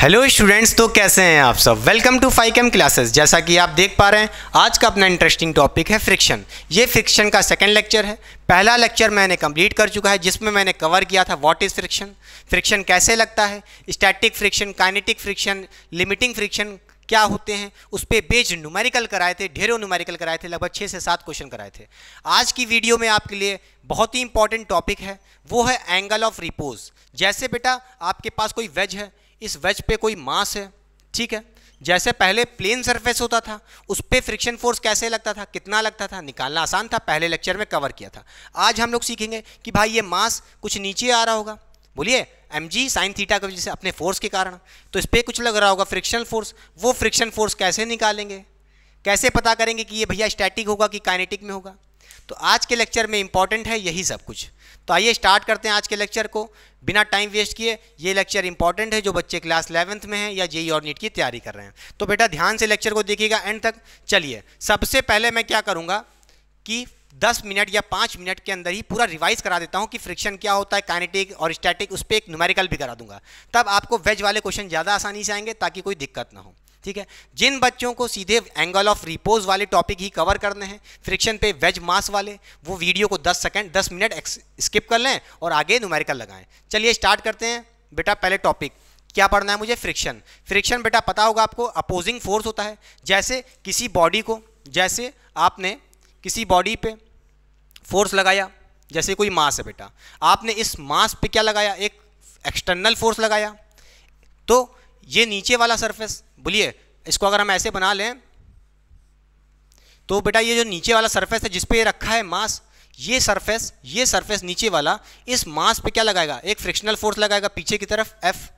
hello students तो कैसे हैं आप सब welcome to five M classes जैसा कि आप देख पा रहे हैं आज का अपना इंटरेस्टिंग टॉपिक है फ्रिक्शन ये फ्रिक्शन का सेकंड लेक्चर है पहला लेक्चर मैंने कंप्लीट कर चुका है जिसमें मैंने कवर किया था व्हाट इज़ फ्रिक्शन फ्रिक्शन कैसे लगता है static friction kinetic friction limiting friction क्या होते हैं उस पर बेज नुमेरिकल कराए थे ढेरों नुमेरिकल कराए थे लगभग छः से सात क्वेश्चन कराए थे आज की वीडियो में आपके लिए बहुत ही इंपॉर्टेंट टॉपिक है वो है एंगल ऑफ रिपोज जैसे बेटा आपके पास कोई वेज है इस वेज पे कोई मास है ठीक है जैसे पहले प्लेन सरफेस होता था उस पर फ्रिक्शन फोर्स कैसे लगता था कितना लगता था निकालना आसान था पहले लेक्चर में कवर किया था आज हम लोग सीखेंगे कि भाई ये मास कुछ नीचे आ रहा होगा बोलिए एम जी साइन थीटा की वजह से अपने फोर्स के कारण तो इस पर कुछ लग रहा होगा फ्रिक्शन फोर्स वो फ्रिक्शन फोर्स कैसे निकालेंगे कैसे पता करेंगे कि ये भैया स्टैटिक होगा कि काइनेटिक में होगा तो आज के लेक्चर में इंपॉर्टेंट है यही सब कुछ तो आइए स्टार्ट करते हैं आज के लेक्चर को बिना टाइम वेस्ट किए ये लेक्चर इंपॉर्टेंट है जो बच्चे क्लास इलेवंथ में हैं या जेई e और नीट की तैयारी कर रहे हैं तो बेटा ध्यान से लेक्चर को देखिएगा एंड तक चलिए सबसे पहले मैं क्या करूँगा कि दस मिनट या पाँच मिनट के अंदर ही पूरा रिवाइज करा देता हूँ कि फ्रिक्शन क्या होता है काइनेटिक और स्टैटिक उस पर एक न्यूमेरिकल भी करा दूंगा तब आपको वेज वाले क्वेश्चन ज़्यादा आसानी से आएंगे ताकि कोई दिक्कत ना हो ठीक है जिन बच्चों को सीधे एंगल ऑफ रिपोज वाले टॉपिक ही कवर करने हैं फ्रिक्शन पे वेज मास वाले वो वीडियो को 10 सेकंड 10 मिनट स्किप कर लें और आगे नुमेरिकल लगाएं चलिए स्टार्ट करते हैं बेटा पहले टॉपिक क्या पढ़ना है मुझे फ्रिक्शन फ्रिक्शन बेटा पता होगा आपको अपोजिंग फोर्स होता है जैसे किसी बॉडी को जैसे आपने किसी बॉडी पर फोर्स लगाया जैसे कोई मास है बेटा आपने इस मास पर क्या लगाया एक एक्सटर्नल फोर्स लगाया तो ये नीचे वाला सरफेस बोलिए इसको अगर हम ऐसे बना लें तो बेटा ये जो नीचे वाला सरफेस है जिसपे ये रखा है मास ये सरफेस ये सरफेस नीचे वाला इस मास पे क्या लगाएगा एक फ्रिक्शनल फोर्स लगाएगा पीछे की तरफ एफ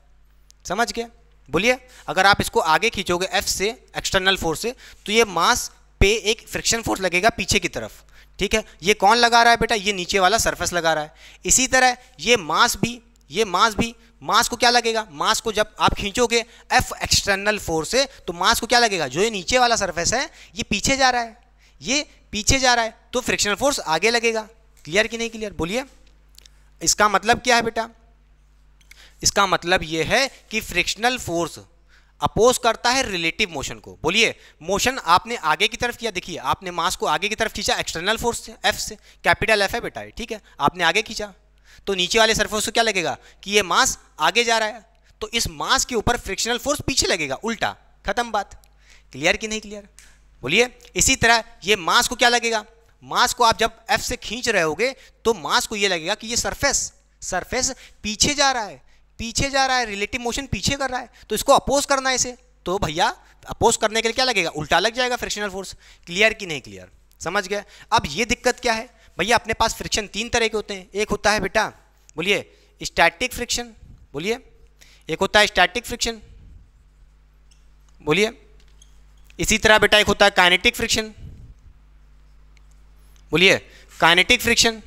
समझ गए बोलिए अगर आप इसको आगे खींचोगे एफ से एक्सटर्नल फोर्स से तो ये मास पे एक फ्रिक्शन फोर्स लगेगा पीछे की तरफ ठीक है ये कौन लगा रहा है बेटा ये नीचे वाला सरफेस लगा रहा है इसी तरह ये मास भी ये मास भी मास को क्या लगेगा मास को जब आप खींचोगे एफ एक्सटर्नल फोर्स है तो मास को क्या लगेगा जो ये नीचे वाला सरफेस है ये पीछे जा रहा है ये पीछे जा रहा है तो फ्रिक्शनल फोर्स आगे लगेगा क्लियर कि नहीं क्लियर बोलिए इसका मतलब क्या है बेटा इसका मतलब ये है कि फ्रिक्शनल फोर्स अपोज करता है रिलेटिव मोशन को बोलिए मोशन आपने आगे की तरफ किया देखिए आपने मास को आगे की तरफ खींचा एक्सटर्नल फोर्स से एफ से कैपिटल एफ है बेटा ठीक है आपने आगे खींचा तो नीचे वाले सरफेस को क्या लगेगा कि ये मास आगे जा रहा है तो इस मास के ऊपर फ्रिक्शनल फोर्स पीछे लगेगा उल्टा खत्म बात क्लियर कि नहीं क्लियर बोलिए इसी तरह ये मास को क्या लगेगा मास को आप जब एफ से खींच रहे होगे तो मास को ये लगेगा कि ये सरफेस सरफेस पीछे जा रहा है पीछे जा रहा है रिलेटिव मोशन पीछे कर रहा है तो इसको अपोज करना है इसे तो भैया अपोज करने के लिए क्या लगेगा उल्टा लग जाएगा फ्रिक्शनल फोर्स क्लियर कि नहीं क्लियर समझ गया अब ये दिक्कत क्या है भैया अपने पास फ्रिक्शन तीन तरह के होते हैं एक होता है बेटा बोलिए स्टैटिक फ्रिक्शन बोलिए एक होता है स्टैटिक फ्रिक्शन बोलिए इसी तरह बेटा एक होता है काइनेटिक फ्रिक्शन बोलिए काइनेटिक फ्रिक्शन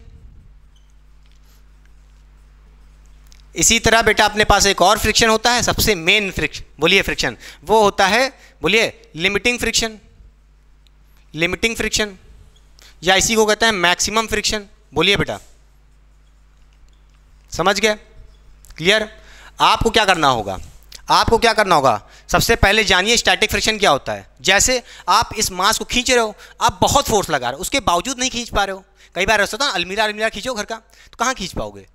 इसी तरह बेटा अपने पास एक और फ्रिक्शन होता है सबसे मेन फ्रिक्शन बोलिए फ्रिक्शन वो होता है बोलिए लिमिटिंग फ्रिक्शन लिमिटिंग फ्रिक्शन या इसी को कहते हैं मैक्सिमम फ्रिक्शन बोलिए बेटा समझ गए क्लियर आपको क्या करना होगा आपको क्या करना होगा सबसे पहले जानिए स्टैटिक फ्रिक्शन क्या होता है जैसे आप इस मास को खींच रहे हो आप बहुत फोर्स लगा रहे हो उसके बावजूद नहीं खींच पा रहे हो कई बार ऐसा होता है अलमीरा अलमीरा खींचो घर का तो कहाँ खींच पाओगे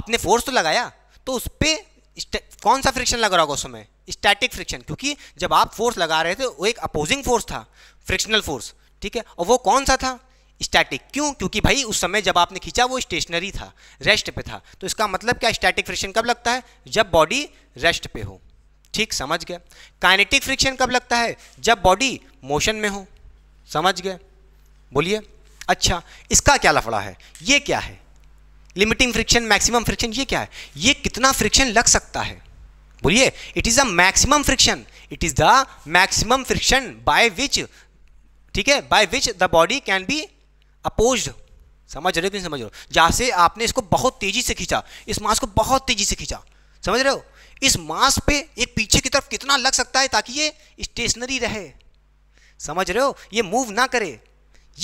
आपने फोर्स तो लगाया तो उस पर कौन सा फ्रिक्शन लग रहा होगा उस समय स्टैटिक फ्रिक्शन क्योंकि जब आप फोर्स लगा रहे थे वो एक अपोजिंग फोर्स था फ्रिक्शनल फोर्स ठीक है और वो कौन सा था स्टैटिक क्यों क्योंकि भाई उस समय जब आपने खींचा वो स्टेशनरी था रेस्ट पे था तो इसका मतलब क्या स्टैटिक फ्रिक्शन कब लगता है जब बॉडी रेस्ट पे हो ठीक समझ गया काइनेटिक फ्रिक्शन कब लगता है जब बॉडी मोशन में हो समझ गए बोलिए अच्छा इसका क्या लफड़ा है ये क्या है लिमिटिंग फ्रिक्शन मैक्सिमम फ्रिक्शन ये क्या है ये कितना फ्रिक्शन लग सकता है बोलिए it is the maximum friction it is the maximum friction by which ठीक है by which the body can be oppose समझ रहे हो नहीं समझ रहे हो जहाँ से आपने इसको बहुत तेज़ी से खींचा इस मास को बहुत तेज़ी से खींचा समझ रहे हो इस मास पे एक पीछे की तरफ कितना लग सकता है ताकि ये स्टेशनरी रहे समझ रहे हो ये मूव ना करे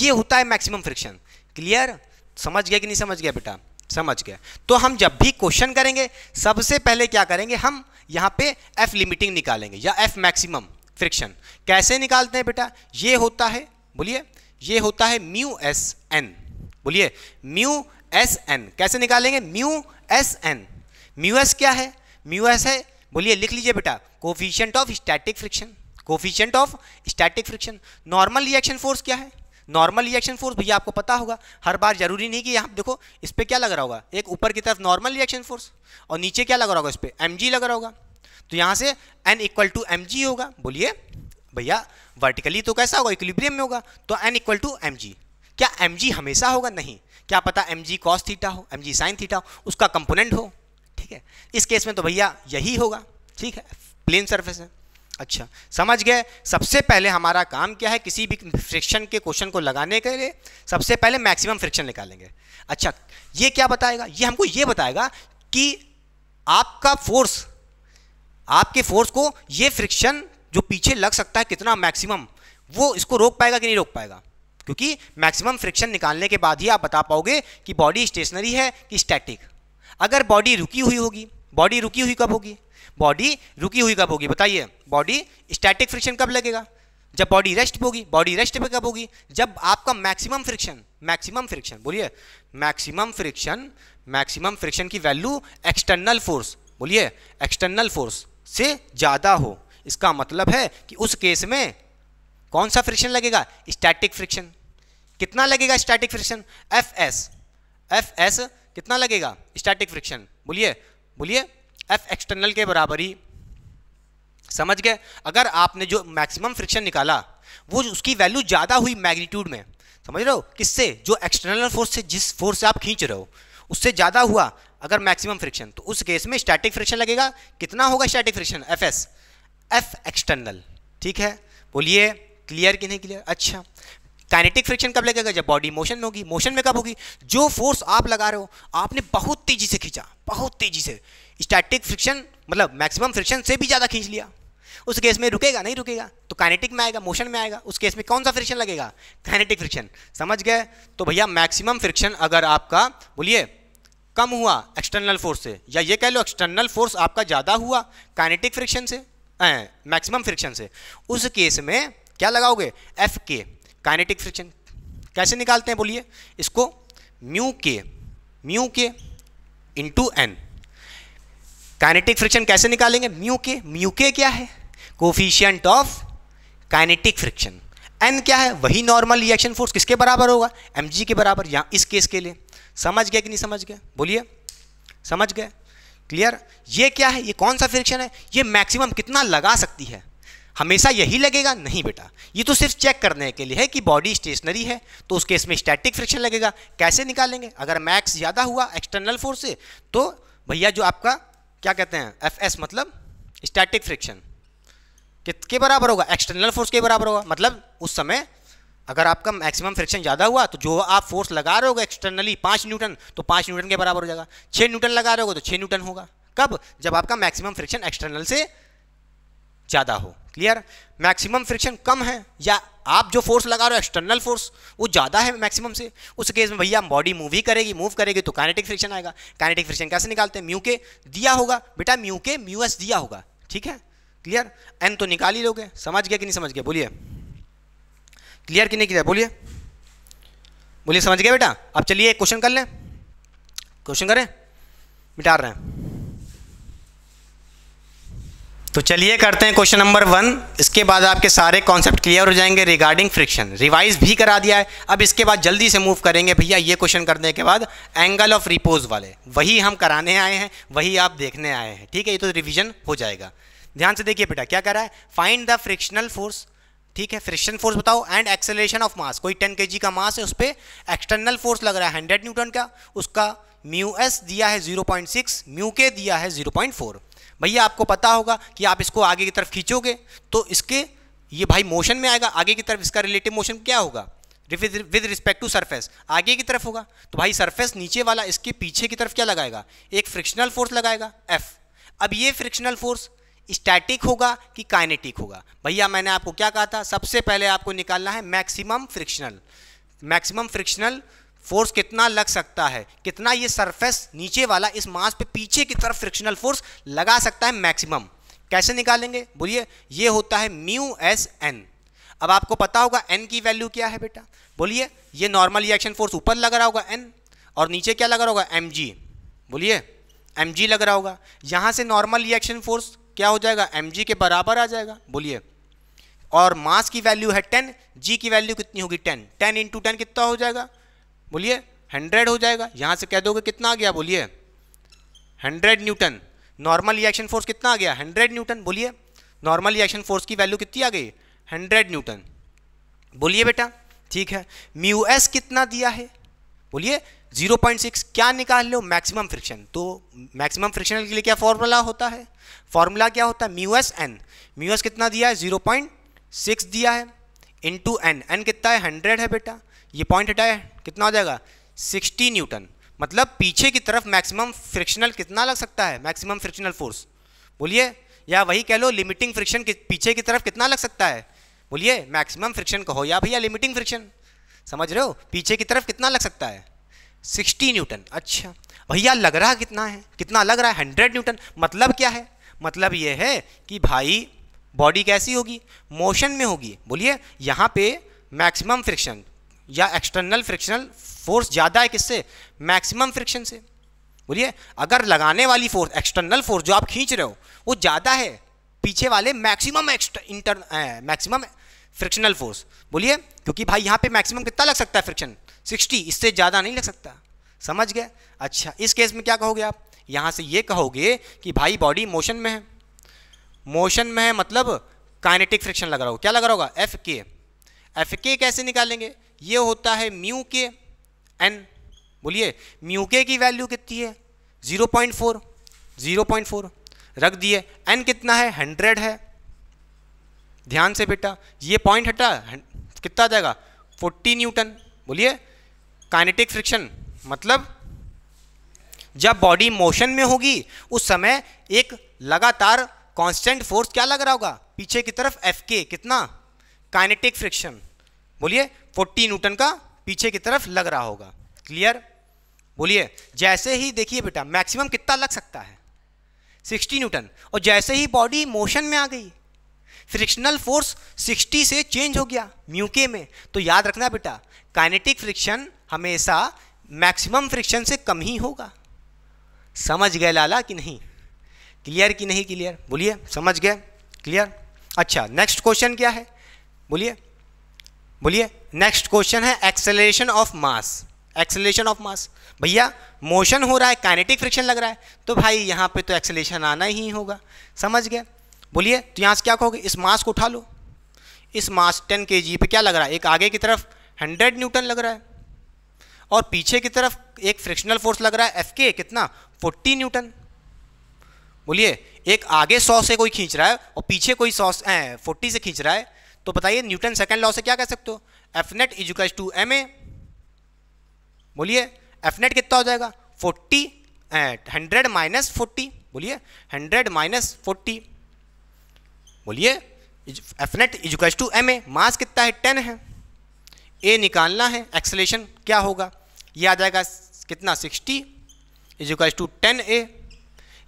ये होता है मैक्सिमम फ्रिक्शन क्लियर समझ गया कि नहीं समझ गया बेटा समझ गए तो हम जब भी क्वेश्चन करेंगे सबसे पहले क्या करेंगे हम यहाँ पे एफ लिमिटिंग निकालेंगे या एफ मैक्सिमम फ्रिक्शन कैसे निकालते हैं बेटा ये होता है बोलिए ये होता है म्यू एस एन बोलिए म्यू एस एन कैसे निकालेंगे mu S N mu S क्या है म्यू एस है बोलिए लिख लीजिए बेटा coefficient of static friction coefficient of static friction normal reaction force क्या है नॉर्मल रिएक्शन फोर्स भैया आपको पता होगा हर बार जरूरी नहीं कि यहाँ देखो इस पर क्या लग रहा होगा एक ऊपर की तरफ नॉर्मल रिएक्शन फोर्स और नीचे क्या लग रहा होगा इस पर एम लग रहा होगा तो यहाँ से एन इक्वल टू एम होगा बोलिए भैया वर्टिकली तो कैसा होगा इक्विलिब्रियम में होगा तो एन इक्वल टू एम क्या एम हमेशा होगा नहीं क्या पता एम जी कॉस थीटा हो एम जी साइन थीटा हो उसका कंपोनेंट हो ठीक है इस केस में तो भैया यही होगा ठीक है प्लेन सरफेस है अच्छा समझ गए सबसे पहले हमारा काम क्या है किसी भी फ्रिक्शन के क्वेश्चन को लगाने के लिए सबसे पहले मैक्सिमम फ्रिक्शन निकालेंगे अच्छा ये क्या बताएगा ये हमको ये बताएगा कि आपका फोर्स आपके फोर्स को ये फ्रिक्शन जो पीछे लग सकता है कितना मैक्सिमम वो इसको रोक पाएगा कि नहीं रोक पाएगा क्योंकि मैक्सिमम फ्रिक्शन निकालने के बाद ही आप बता पाओगे कि बॉडी स्टेशनरी है कि स्टैटिक अगर बॉडी रुकी हुई होगी बॉडी रुकी हुई कब होगी बॉडी रुकी हुई कब होगी बताइए बॉडी स्टैटिक फ्रिक्शन कब लगेगा जब बॉडी रेस्ट होगी बॉडी रेस्ट पे कब होगी जब आपका मैक्सिमम फ्रिक्शन मैक्सिमम फ्रिक्शन बोलिए मैक्सिमम फ्रिक्शन मैक्सिमम फ्रिक्शन की वैल्यू एक्सटर्नल फोर्स बोलिए एक्सटर्नल फोर्स से ज़्यादा हो इसका मतलब है कि उस केस में कौन सा फ्रिक्शन लगेगा स्टैटिक फ्रिक्शन कितना लगेगा static friction F S F S कितना लगेगा स्टैटिक फ्रिक्शन बोलिए बोलिए एफ एक्सटर्नल के बराबर ही समझ गए अगर आपने जो मैक्सिमम फ्रिक्शन निकाला वो उसकी वैल्यू ज़्यादा हुई मैग्नीट्यूड में समझ रहे हो किससे जो एक्सटर्नल फोर्स से जिस फोर्स से आप खींच रहे हो उससे ज़्यादा हुआ अगर मैक्सिमम फ्रिक्शन तो उस केस में स्टैटिक फ्रिक्शन लगेगा कितना होगा static friction F S F external ठीक है बोलिए क्लियर कि नहीं क्लियर अच्छा काइनेटिक फ्रिक्शन कब लगेगा जब बॉडी मोशन में होगी मोशन में कब होगी जो फोर्स आप लगा रहे हो आपने बहुत तेजी से खींचा बहुत तेजी से स्टैटिक फ्रिक्शन मतलब मैक्सिमम फ्रिक्शन से भी ज़्यादा खींच लिया उस केस में रुकेगा नहीं रुकेगा तो काइनेटिक में आएगा मोशन में आएगा उस केस में कौन सा फ्रिक्शन लगेगा काइनेटिक फ्रिक्शन समझ गए तो भैया मैक्सिमम फ्रिक्शन अगर आपका बोलिए कम हुआ एक्सटर्नल फोर्स से या ये कह लो एक्सटर्नल फोर्स आपका ज़्यादा हुआ काइनेटिक फ्रिक्शन से मैक्सिमम फ्रिक्शन से उस केस में क्या लगाओगे एफ के काइनेटिक फ्रिक्शन कैसे निकालते हैं बोलिए इसको म्यू के म्यू के इंटू एन काइनेटिक फ्रिक्शन कैसे निकालेंगे म्यू के म्यू के क्या है coefficient of kinetic friction N क्या है वही नॉर्मल रिएक्शन फोर्स किसके बराबर होगा एम के बराबर यहाँ इस केस के लिए समझ गया कि नहीं समझ गया बोलिए समझ गए क्लियर ये क्या है ये कौन सा फ्रिक्शन है ये मैक्सिमम कितना लगा सकती है हमेशा यही लगेगा नहीं बेटा ये तो सिर्फ चेक करने के लिए है कि बॉडी स्टेशनरी है तो उस केस में स्टैटिक फ्रिक्शन लगेगा कैसे निकालेंगे अगर मैक्स ज़्यादा हुआ एक्सटर्नल फोर्स से तो भैया जो आपका क्या कहते हैं एफ एस मतलब स्टैटिक फ्रिक्शन के बराबर होगा एक्सटर्नल फोर्स के बराबर होगा मतलब उस समय अगर आपका मैक्सिमम फ्रिक्शन ज़्यादा हुआ तो जो आप फोर्स लगा रहे हो एक्सटर्नली पाँच न्यूटन तो पाँच न्यूटन के बराबर हो जाएगा छः न्यूटन लगा रहे हो तो छः न्यूटन होगा कब जब आपका मैक्सिमम फ्रिक्शन एक्सटर्नल से ज़्यादा हो क्लियर मैक्सिमम फ्रिक्शन कम है या आप जो फोर्स लगा रहे हो एक्सटर्नल फोर्स वो ज़्यादा है मैक्सिमम से उस केस में भैया बॉडी मूव ही करेगी मूव करेगी तो काइनेटिक फ्रिक्शन आएगा काइनेटिक फ्रिक्शन कैसे निकालते हैं म्यू के दिया होगा बेटा म्यू के म्यू एस दिया होगा ठीक है क्लियर एन तो निकाल ही लोगे समझ गया कि नहीं समझ गया बोलिए क्लियर कि नहीं क्लियर बोलिए बोलिए समझ गया बेटा अब चलिए क्वेश्चन कर लें क्वेश्चन करें मिटा रहे हैं तो चलिए करते हैं क्वेश्चन नंबर वन इसके बाद आपके सारे कॉन्सेप्ट क्लियर हो जाएंगे रिगार्डिंग फ्रिक्शन रिवाइज भी करा दिया है अब इसके बाद जल्दी से मूव करेंगे भैया ये क्वेश्चन करने के बाद एंगल ऑफ रिपोज वाले वही हम कराने आए हैं वही आप देखने आए हैं ठीक है ये तो रिविजन हो जाएगा ध्यान से देखिए बेटा क्या करा है फाइंड द फ्रिक्शनल फोर्स ठीक है फ्रिक्शन फोर्स बताओ एंड एक्सेलेशन ऑफ मास कोई टेन के का मास है उस पर एक्सटर्नल फोर्स लग रहा है हंड्रेड न्यूटन का उसका म्यू एस दिया है जीरो पॉइंट सिक्स म्यू के दिया है जीरो पॉइंट फोर भैया आपको पता होगा कि आप इसको आगे की तरफ खींचोगे तो इसके ये भाई मोशन में आएगा आगे की तरफ इसका रिलेटिव मोशन क्या होगा विद रिस्पेक्ट टू सरफेस आगे की तरफ होगा तो भाई सरफेस नीचे वाला इसके पीछे की तरफ क्या लगाएगा एक फ्रिक्शनल फोर्स लगाएगा एफ अब ये फ्रिक्शनल फोर्स स्टैटिक होगा कि काइनेटिक होगा भैया मैंने आपको क्या कहा था सबसे पहले आपको निकालना है maximum frictional maximum frictional force कितना लग सकता है कितना ये सरफेस नीचे वाला इस मास पे पीछे की तरफ फ्रिक्शनल फोर्स लगा सकता है मैक्सिमम कैसे निकालेंगे बोलिए ये होता है म्यू एस एन अब आपको पता होगा एन की वैल्यू क्या है बेटा बोलिए ये नॉर्मल रिएक्शन फोर्स ऊपर लग रहा होगा एन और नीचे क्या लग रहा होगा एम बोलिए एम लग रहा होगा यहाँ से नॉर्मल रिएक्शन फोर्स क्या हो जाएगा एम के बराबर आ जाएगा बोलिए और मास की वैल्यू है टेन जी की वैल्यू कितनी होगी टेन टेन इंटू टेन कितना हो जाएगा बोलिए हंड्रेड हो जाएगा यहाँ से कह दोगे कितना आ गया बोलिए hundred newton normal reaction force कितना आ गया हंड्रेड न्यूटन बोलिए नॉर्मल रिएक्शन फोर्स की वैल्यू कितनी आ गई हंड्रेड न्यूटन बोलिए बेटा ठीक है म्यू एस कितना दिया है बोलिए 0.6 क्या निकाल लो मैक्सिमम फ्रिक्शन तो मैक्सिमम फ्रिक्शन के लिए क्या फॉर्मूला होता है फॉर्मूला क्या होता है mu S N mu S कितना दिया है 0.6 दिया है टू एन एन कितना है 100 है बेटा ये पॉइंट हटाया कितना हो जाएगा 60 न्यूटन मतलब पीछे की तरफ मैक्सिमम फ्रिक्शनल कितना लग सकता है मैक्सिमम फ्रिक्शनल फोर्स बोलिए या वही कह लो लिमिटिंग फ्रिक्शन पीछे की तरफ कितना लग सकता है बोलिए मैक्सिमम फ्रिक्शन कहो या भैया लिमिटिंग फ्रिक्शन समझ रहे हो पीछे की तरफ कितना लग सकता है 60 न्यूटन अच्छा भैया लग रहा कितना है कितना लग रहा है 100 न्यूटन मतलब क्या है मतलब ये है कि भाई बॉडी कैसी होगी मोशन में होगी बोलिए यहाँ पे मैक्सिमम फ्रिक्शन या एक्सटर्नल फ्रिक्शनल फोर्स ज़्यादा है किससे मैक्सिमम फ्रिक्शन से बोलिए अगर लगाने वाली फोर्स एक्सटर्नल फोर्स जो आप खींच रहे हो वो ज़्यादा है पीछे वाले maximum inter maximum frictional force बोलिए क्योंकि भाई यहाँ पे मैक्सिमम कितना लग सकता है फ्रिक्शन 60 इससे ज़्यादा नहीं लग सकता समझ गए अच्छा इस केस में क्या कहोगे आप यहाँ से ये कहोगे कि भाई बॉडी मोशन में है मोशन में है मतलब काइनेटिक फ्रिक्शन लग रहा होगा क्या लग रहा होगा एफ के एफ के कैसे निकालेंगे ये होता है म्यू के एन बोलिए म्यू के की वैल्यू कितनी है zero point four zero point four रख दिए एन कितना है हंड्रेड है ध्यान से बेटा ये पॉइंट हटा कितना आ जाएगा फोर्टी न्यूटन बोलिए काइनेटिक फ्रिक्शन मतलब जब बॉडी मोशन में होगी उस समय एक लगातार कांस्टेंट फोर्स क्या लग रहा होगा पीछे की तरफ एफ के कितना काइनेटिक फ्रिक्शन बोलिए फोर्टी न्यूटन का पीछे की तरफ लग रहा होगा क्लियर बोलिए जैसे ही देखिए बेटा मैक्सिमम कितना लग सकता है सिक्सटी न्यूटन और जैसे ही बॉडी मोशन में आ गई फ्रिक्शनल फोर्स 60 से चेंज हो गया म्यूके में तो याद रखना बेटा काइनेटिक फ्रिक्शन हमेशा मैक्सिमम फ्रिक्शन से कम ही होगा समझ गए लाला कि नहीं क्लियर कि नहीं क्लियर बोलिए समझ गए क्लियर अच्छा नेक्स्ट क्वेश्चन क्या है बोलिए बोलिए नेक्स्ट क्वेश्चन है acceleration of mass acceleration of mass भैया मोशन हो रहा है काइनेटिक फ्रिक्शन लग रहा है तो भाई यहाँ पे तो एक्सेलेशन आना ही होगा समझ गए बोलिए तो यहाँ से क्या कहोगे इस मास को उठा लो इस मास टेन के जी पे क्या लग रहा है एक आगे की तरफ हंड्रेड न्यूटन लग रहा है और पीछे की तरफ एक फ्रिक्शनल फोर्स लग रहा है एफ के कितना फोर्टी न्यूटन बोलिए एक आगे सौ से कोई खींच रहा है और पीछे कोई सौ फोर्टी से खींच रहा है तो बताइए न्यूटन सेकंड लॉ से क्या कह सकते हो F net equal to M A बोलिए एफ नेट कितना हो जाएगा फोर्टी हंड्रेड माइनस फोर्टी बोलिए हंड्रेड माइनस फोर्टी बोलिए F net equal to M A mass कितना है टेन है ए निकालना है एक्सलेशन क्या होगा ये आ जाएगा कितना sixty equal to ten A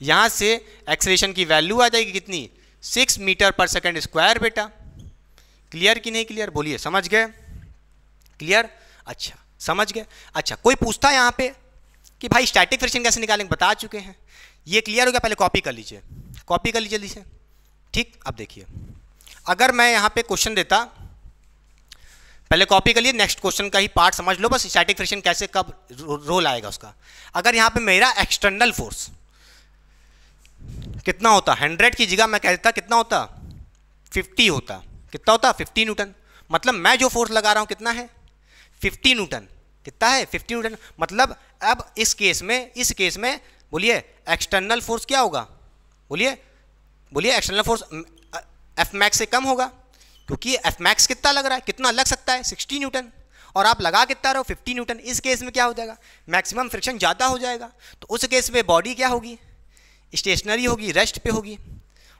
यहाँ से एक्सलेशन की वैल्यू आ जाएगी कितनी सिक्स मीटर पर सेकेंड स्क्वायर बेटा क्लियर कि नहीं क्लियर बोलिए समझ गए क्लियर अच्छा समझ गए अच्छा कोई पूछता है यहाँ पे कि भाई स्टैटिक फ्रिक्शन कैसे निकालेंगे बता चुके हैं ये क्लियर हो गया पहले कॉपी कर लीजिए कॉपी कर लीजिए जल्दी से ठीक अब देखिए अगर मैं यहाँ पे क्वेश्चन देता पहले कॉपी कर लिए नेक्स्ट क्वेश्चन का ही पार्ट समझ लो बस स्टैटिक फ्रिक्शन कैसे कब रोल आएगा उसका अगर यहाँ पे मेरा एक्सटर्नल फोर्स कितना होता हंड्रेड की जगह मैं कह देता कितना होता फिफ्टी होता कितना होता है फिफ्टी न्यूटन मतलब मैं जो फोर्स लगा रहा हूँ कितना है फिफ्टी न्यूटन कितना है फिफ्टी न्यूटन मतलब अब इस केस में इस केस में बोलिए एक्सटर्नल फोर्स क्या होगा बोलिए बोलिए एक्सटर्नल फोर्स एफ मैक्स से कम होगा क्योंकि एफ मैक्स कितना लग रहा है कितना लग सकता है सिक्सटी न्यूटन और आप लगा कितना रहो 50 फिफ्टी न्यूटन इस केस में क्या हो जाएगा मैक्सिमम फ्रिक्शन ज़्यादा हो जाएगा तो उस केस में बॉडी क्या होगी स्टेशनरी होगी रेस्ट पे होगी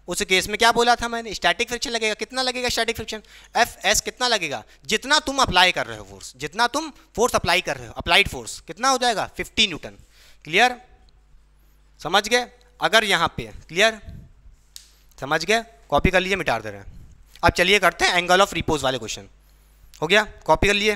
उस केस में क्या बोला था मैंने स्टैटिक फ्रिक्शन लगेगा कितना लगेगा स्टैटिक फ्रिक्शन एफ एस कितना लगेगा जितना तुम अप्लाई कर रहे हो फोर्स जितना तुम फोर्स अप्लाई कर रहे हो अप्लाइड फोर्स कितना हो जाएगा फिफ्टी न्यूटन क्लियर समझ गए अगर यहाँ पे क्लियर समझ गए कॉपी कर लीजिए मिटार दे रहे हैं अब चलिए करते हैं एंगल ऑफ रिपोज वाले क्वेश्चन हो गया कॉपी कर लिए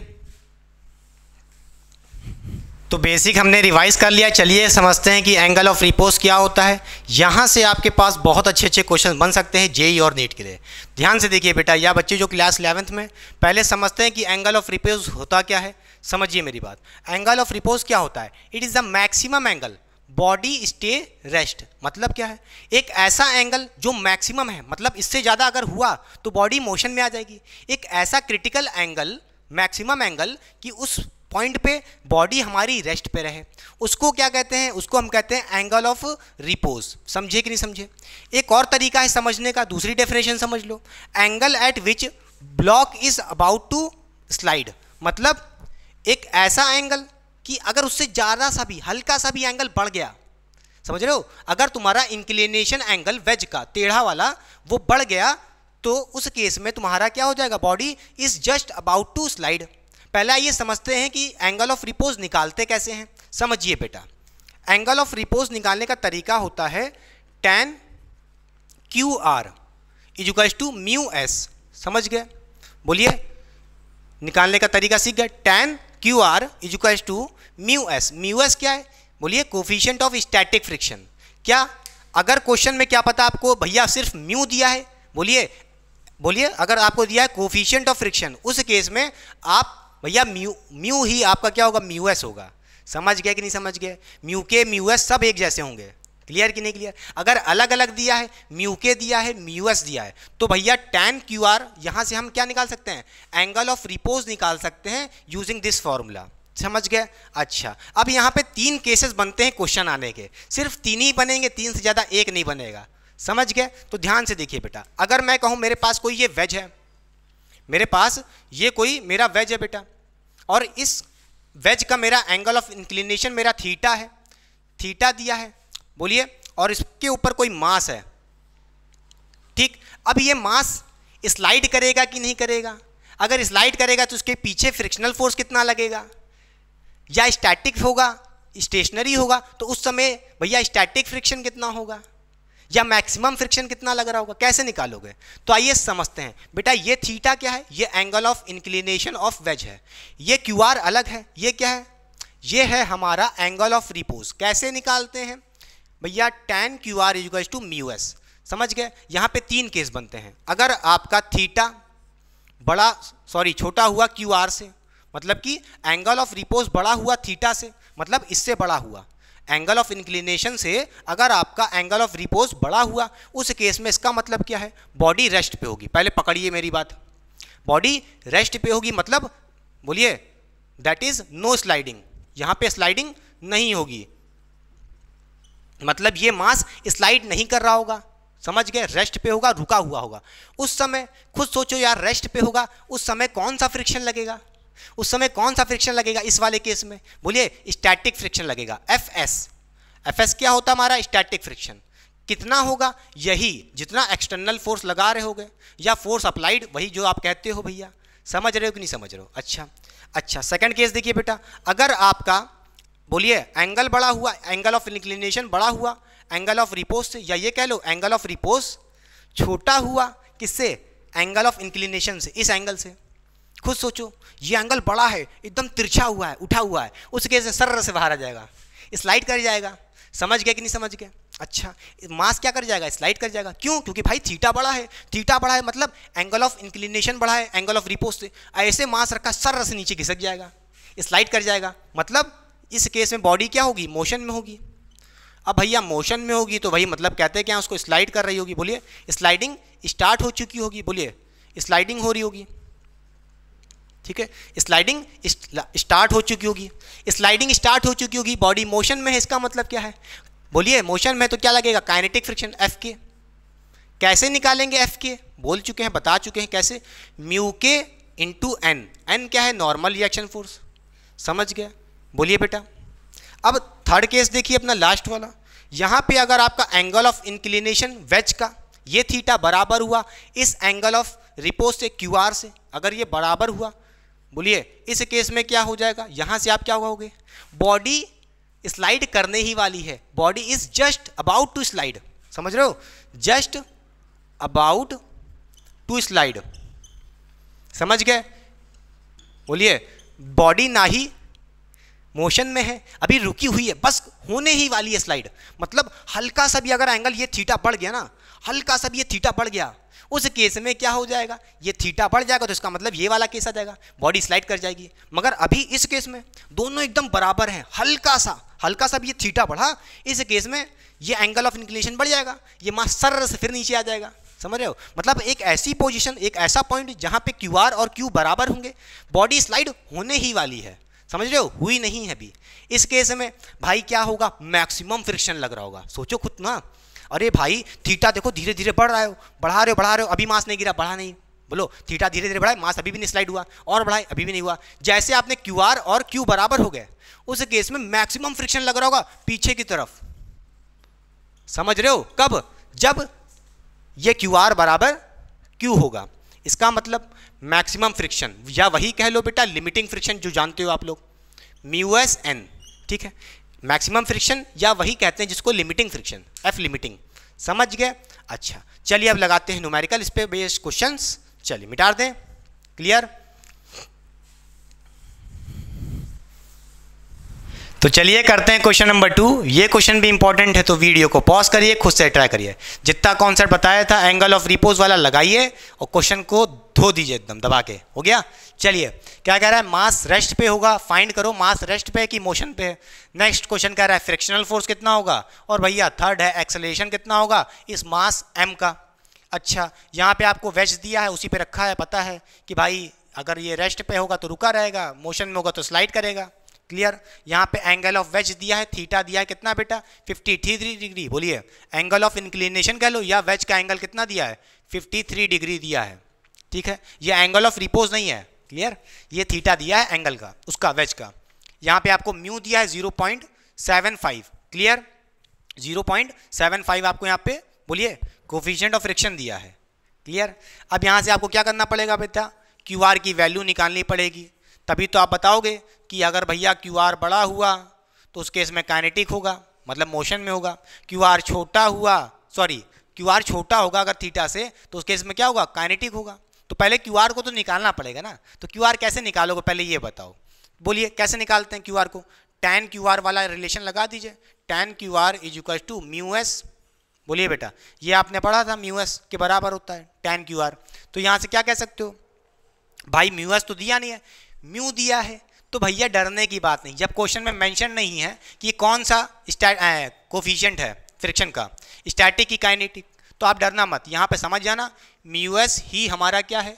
तो बेसिक हमने रिवाइज कर लिया चलिए समझते हैं कि एंगल ऑफ रिपोज क्या होता है यहाँ से आपके पास बहुत अच्छे अच्छे क्वेश्चन बन सकते हैं जेई e और नीट के लिए ध्यान से देखिए बेटा या बच्चे जो क्लास इलेवंथ में पहले समझते हैं कि एंगल ऑफ रिपोज होता क्या है समझिए मेरी बात एंगल ऑफ रिपोज क्या होता है it is the maximum angle body stay rest मतलब क्या है एक ऐसा एंगल जो मैक्सिमम है मतलब इससे ज़्यादा अगर हुआ तो बॉडी मोशन में आ जाएगी एक ऐसा क्रिटिकल एंगल मैक्सिमम एंगल कि उस पॉइंट पे बॉडी हमारी रेस्ट पे रहे उसको क्या कहते हैं उसको हम कहते हैं एंगल ऑफ रिपोज समझे कि नहीं समझे एक और तरीका है समझने का दूसरी डेफिनेशन समझ लो angle at which block is about to slide मतलब एक ऐसा एंगल कि अगर उससे ज़्यादा सा भी हल्का सा भी एंगल बढ़ गया समझ रहे हो अगर तुम्हारा इंक्लिनेशन एंगल वेज का टेढ़ा वाला वो बढ़ गया तो उस केस में तुम्हारा क्या हो जाएगा body is just about to slide पहले आइए समझते हैं कि एंगल ऑफ रिपोज निकालते कैसे हैं समझिए बेटा एंगल ऑफ रिपोज निकालने का तरीका होता है टेन क्यू आर इजुकाइज टू म्यू एस समझ गए बोलिए निकालने का तरीका सीख गए टेन क्यू आर इजुकाइज to mu S mu S क्या है बोलिए कोफिशियंट ऑफ स्टैटिक फ्रिक्शन क्या अगर क्वेश्चन में क्या पता आपको भैया सिर्फ म्यू दिया है बोलिए बोलिए अगर आपको दिया है कोफिशियंट ऑफ फ्रिक्शन उस केस में आप भैया म्यू म्यू ही आपका क्या होगा म्यू एस होगा समझ गया कि नहीं समझ गए म्यू के म्यू एस सब एक जैसे होंगे क्लियर कि नहीं क्लियर अगर अलग अलग दिया है म्यू के दिया है म्यू एस दिया है तो भैया टेन क्यू आर यहाँ से हम क्या निकाल सकते हैं एंगल ऑफ रिपोज निकाल सकते हैं यूजिंग दिस फॉर्मूला समझ गए अच्छा अब यहाँ पे तीन केसेस बनते हैं क्वेश्चन आने के सिर्फ तीन ही बनेंगे तीन से ज़्यादा एक नहीं बनेगा समझ गए तो ध्यान से देखिए बेटा अगर मैं कहूँ मेरे पास कोई ये वेज है मेरे पास ये कोई मेरा वेज है बेटा और इस वेज का मेरा एंगल ऑफ इंक्लिनेशन मेरा थीटा है थीटा दिया है बोलिए और इसके ऊपर कोई मास है ठीक अब ये मास स्लाइड करेगा कि नहीं करेगा अगर स्लाइड करेगा तो उसके पीछे फ्रिक्शनल फोर्स कितना लगेगा या स्टैटिक होगा स्टेशनरी होगा तो उस समय भैया स्टैटिक फ्रिक्शन कितना होगा या मैक्सिमम फ्रिक्शन कितना लग रहा होगा कैसे निकालोगे तो आइए समझते हैं बेटा ये थीटा क्या है ये angle of inclination of wedge है ये क्यू अलग है ये क्या है ये है हमारा एंगल ऑफ रिपोज कैसे निकालते हैं भैया tan Q R is to mu S समझ गए यहाँ पे तीन केस बनते हैं अगर आपका थीटा बड़ा सॉरी छोटा हुआ क्यू आर से मतलब कि एंगल ऑफ रिपोज बड़ा हुआ थीटा से मतलब इससे बड़ा हुआ एंगल ऑफ इंक्लिनेशन से अगर आपका एंगल ऑफ रिपोज बड़ा हुआ उस केस में इसका मतलब क्या है बॉडी रेस्ट पे होगी पहले पकड़िए मेरी बात बॉडी रेस्ट पे होगी मतलब बोलिए दैट इज नो स्लाइडिंग यहाँ पे स्लाइडिंग नहीं होगी मतलब ये मास स्लाइड नहीं कर रहा होगा समझ गए रेस्ट पे होगा रुका हुआ होगा उस समय खुद सोचो यार रेस्ट पे होगा उस समय कौन सा फ्रिक्शन लगेगा उस समय कौन सा फ्रिक्शन लगेगा इस वाले केस में बोलिए स्टैटिक फ्रिक्शन लगेगा एफ एस एफ एस क्या होता हमारा स्टैटिक फ्रिक्शन कितना होगा यही जितना एक्सटर्नल फोर्स लगा रहे होगे या फोर्स अप्लाइड वही जो आप कहते हो भैया समझ रहे हो कि नहीं समझ रहे हो अच्छा अच्छा सेकंड केस देखिए बेटा अगर आपका बोलिए एंगल बड़ा हुआ एंगल ऑफ इंक्लिनेशन बड़ा हुआ एंगल ऑफ रिपोज से या ये कह लो एंगल ऑफ रिपोज छोटा हुआ किससे एंगल ऑफ इंक्लिनेशन से इस एंगल से खुद सोचो ये एंगल बड़ा है एकदम तिरछा हुआ है उठा हुआ है उस केस में सर्र से बाहर आ जाएगा स्लाइड कर जाएगा समझ गया कि नहीं समझ गया अच्छा मास क्या कर जाएगा स्लाइड कर जाएगा क्यों क्योंकि भाई थीटा बड़ा है थीटा बड़ा है मतलब एंगल ऑफ इंक्लिनेशन बड़ा है एंगल ऑफ रिपोज से ऐसे मास रखा सर्र से नीचे घिसक जाएगा स्लाइड कर जाएगा मतलब इस केस में बॉडी क्या होगी मोशन में होगी अब भैया मोशन में होगी तो भाई मतलब कहते हैं क्या उसको स्लाइड कर रही होगी बोलिए स्लाइडिंग स्टार्ट हो चुकी होगी बोलिए स्लाइडिंग हो रही होगी ठीक है स्लाइडिंग स्टार्ट हो चुकी होगी स्लाइडिंग स्टार्ट हो चुकी होगी बॉडी मोशन में है इसका मतलब क्या है बोलिए मोशन में तो क्या लगेगा काइनेटिक फ्रिक्शन एफ के कैसे निकालेंगे एफ के बोल चुके हैं बता चुके हैं कैसे म्यू के इंटू एन एन क्या है नॉर्मल रिएक्शन फोर्स समझ गया बोलिए बेटा अब थर्ड केस देखिए अपना लास्ट वाला यहाँ पे अगर आपका एंगल ऑफ इंक्लिनेशन वेज का ये थीटा बराबर हुआ इस एंगल ऑफ रिपोज से क्यू आर से अगर ये बराबर हुआ बोलिए इस केस में क्या हो जाएगा यहां से आप क्या होगे बॉडी स्लाइड करने ही वाली है body is just about to slide समझ रहे हो जस्ट अबाउट टू स्लाइड समझ गए बोलिए बॉडी ना ही मोशन में है अभी रुकी हुई है बस होने ही वाली है स्लाइड मतलब हल्का सा भी अगर एंगल ये थीटा बढ़ गया ना हल्का सा भी ये थीटा बढ़ गया उस केस में क्या हो जाएगा ये थीटा बढ़ जाएगा तो इसका मतलब ये वाला केस आ जाएगा बॉडी स्लाइड कर जाएगी मगर अभी इस केस में दोनों एकदम बराबर हैं हल्का सा हल्का सा भी ये थीटा बढ़ा इस केस में ये एंगल ऑफ इंक्लिनेशन बढ़ जाएगा ये मास सर्र से फिर नीचे आ जाएगा समझ रहे हो मतलब एक ऐसी पोजिशन एक ऐसा पॉइंट जहाँ पे क्यू आर और क्यू बराबर होंगे बॉडी स्लाइड होने ही वाली है समझ रहे हो हुई नहीं है अभी इस केस में भाई क्या होगा मैक्सिमम फ्रिक्शन लग रहा होगा सोचो खुद ना अरे भाई थीटा देखो धीरे धीरे बढ़ रहा हो बढ़ा रहे हो बढ़ा रहे हो अभी मास नहीं गिरा बढ़ा नहीं बोलो थीटा धीरे धीरे बढ़ाए मास अभी भी नहीं स्लाइड हुआ और बढ़ाए अभी भी नहीं हुआ जैसे आपने क्यू आर और क्यू बराबर हो गए उस केस में मैक्सिमम फ्रिक्शन लग रहा होगा पीछे की तरफ समझ रहे हो कब जब ये क्यू आर बराबर क्यू होगा इसका मतलब मैक्सिमम फ्रिक्शन या वही कह लो बेटा लिमिटिंग फ्रिक्शन जो जानते हो आप लोग म्यू एस एन ठीक है मैक्सिमम फ्रिक्शन या वही कहते हैं जिसको लिमिटिंग फ्रिक्शन एफ लिमिटिंग समझ गए अच्छा चलिए अब लगाते हैं न्यूमेरिकल इस पर बेस्ड क्वेश्चन चलिए मिटा दें क्लियर तो चलिए करते हैं क्वेश्चन नंबर टू ये क्वेश्चन भी इंपॉर्टेंट है तो वीडियो को पॉज करिए खुद से ट्राई करिए जितना कॉन्सेप्ट बताया था एंगल ऑफ रिपोज वाला लगाइए और क्वेश्चन को धो दीजिए एकदम दबा के हो गया चलिए क्या कह रहा है मास रेस्ट पे होगा फाइंड करो मास रेस्ट पे है कि मोशन पे है नेक्स्ट क्वेश्चन कह रहा है फ्रिक्शनल फोर्स कितना होगा और भैया थर्ड है एक्सेलेशन कितना होगा इस मास एम का अच्छा यहाँ पे आपको वेज दिया है उसी पे रखा है पता है कि भाई अगर ये रेस्ट पे होगा तो रुका रहेगा मोशन में होगा तो स्लाइड करेगा क्लियर यहाँ पे एंगल ऑफ वेज दिया है थीटा दिया है कितना बेटा 53 डिग्री बोलिए एंगल ऑफ इंक्लिनेशन कह लो या वेज का एंगल कितना दिया है 53 डिग्री दिया है ठीक है ये एंगल ऑफ रिपोज नहीं है क्लियर ये थीटा दिया है एंगल का उसका वेज का यहाँ पे आपको म्यू दिया है 0.75 क्लियर 0.75 आपको यहाँ पे बोलिए कोफिशियंट ऑफ फ्रिक्शन दिया है क्लियर अब यहाँ से आपको क्या करना पड़ेगा बेटा क्यू आर की वैल्यू निकालनी पड़ेगी तभी तो आप बताओगे कि अगर भैया क्यू आर बड़ा हुआ तो उस केस में काइनेटिक होगा मतलब मोशन में होगा क्यू आर छोटा हुआ सॉरी क्यू आर छोटा होगा अगर थीटा से तो उस केस में क्या होगा काइनेटिक होगा तो पहले क्यू आर को तो निकालना पड़ेगा ना तो क्यू आर कैसे निकालोगे पहले ये बताओ बोलिए कैसे निकालते हैं क्यू आर को टैन क्यू आर वाला रिलेशन लगा दीजिए tan Q R is equal to mu S बोलिए बेटा ये आपने पढ़ा था म्यू एस के बराबर होता है टैन क्यू आर तो यहाँ से क्या कह सकते हो भाई म्यू एस तो दिया नहीं है म्यू दिया है तो भैया डरने की बात नहीं जब क्वेश्चन में मेंशन नहीं है कि कौन सा कोफिशियंट है फ्रिक्शन का स्टैटिक की काइनेटिक तो आप डरना मत यहाँ पे समझ जाना म्यू एस ही हमारा क्या है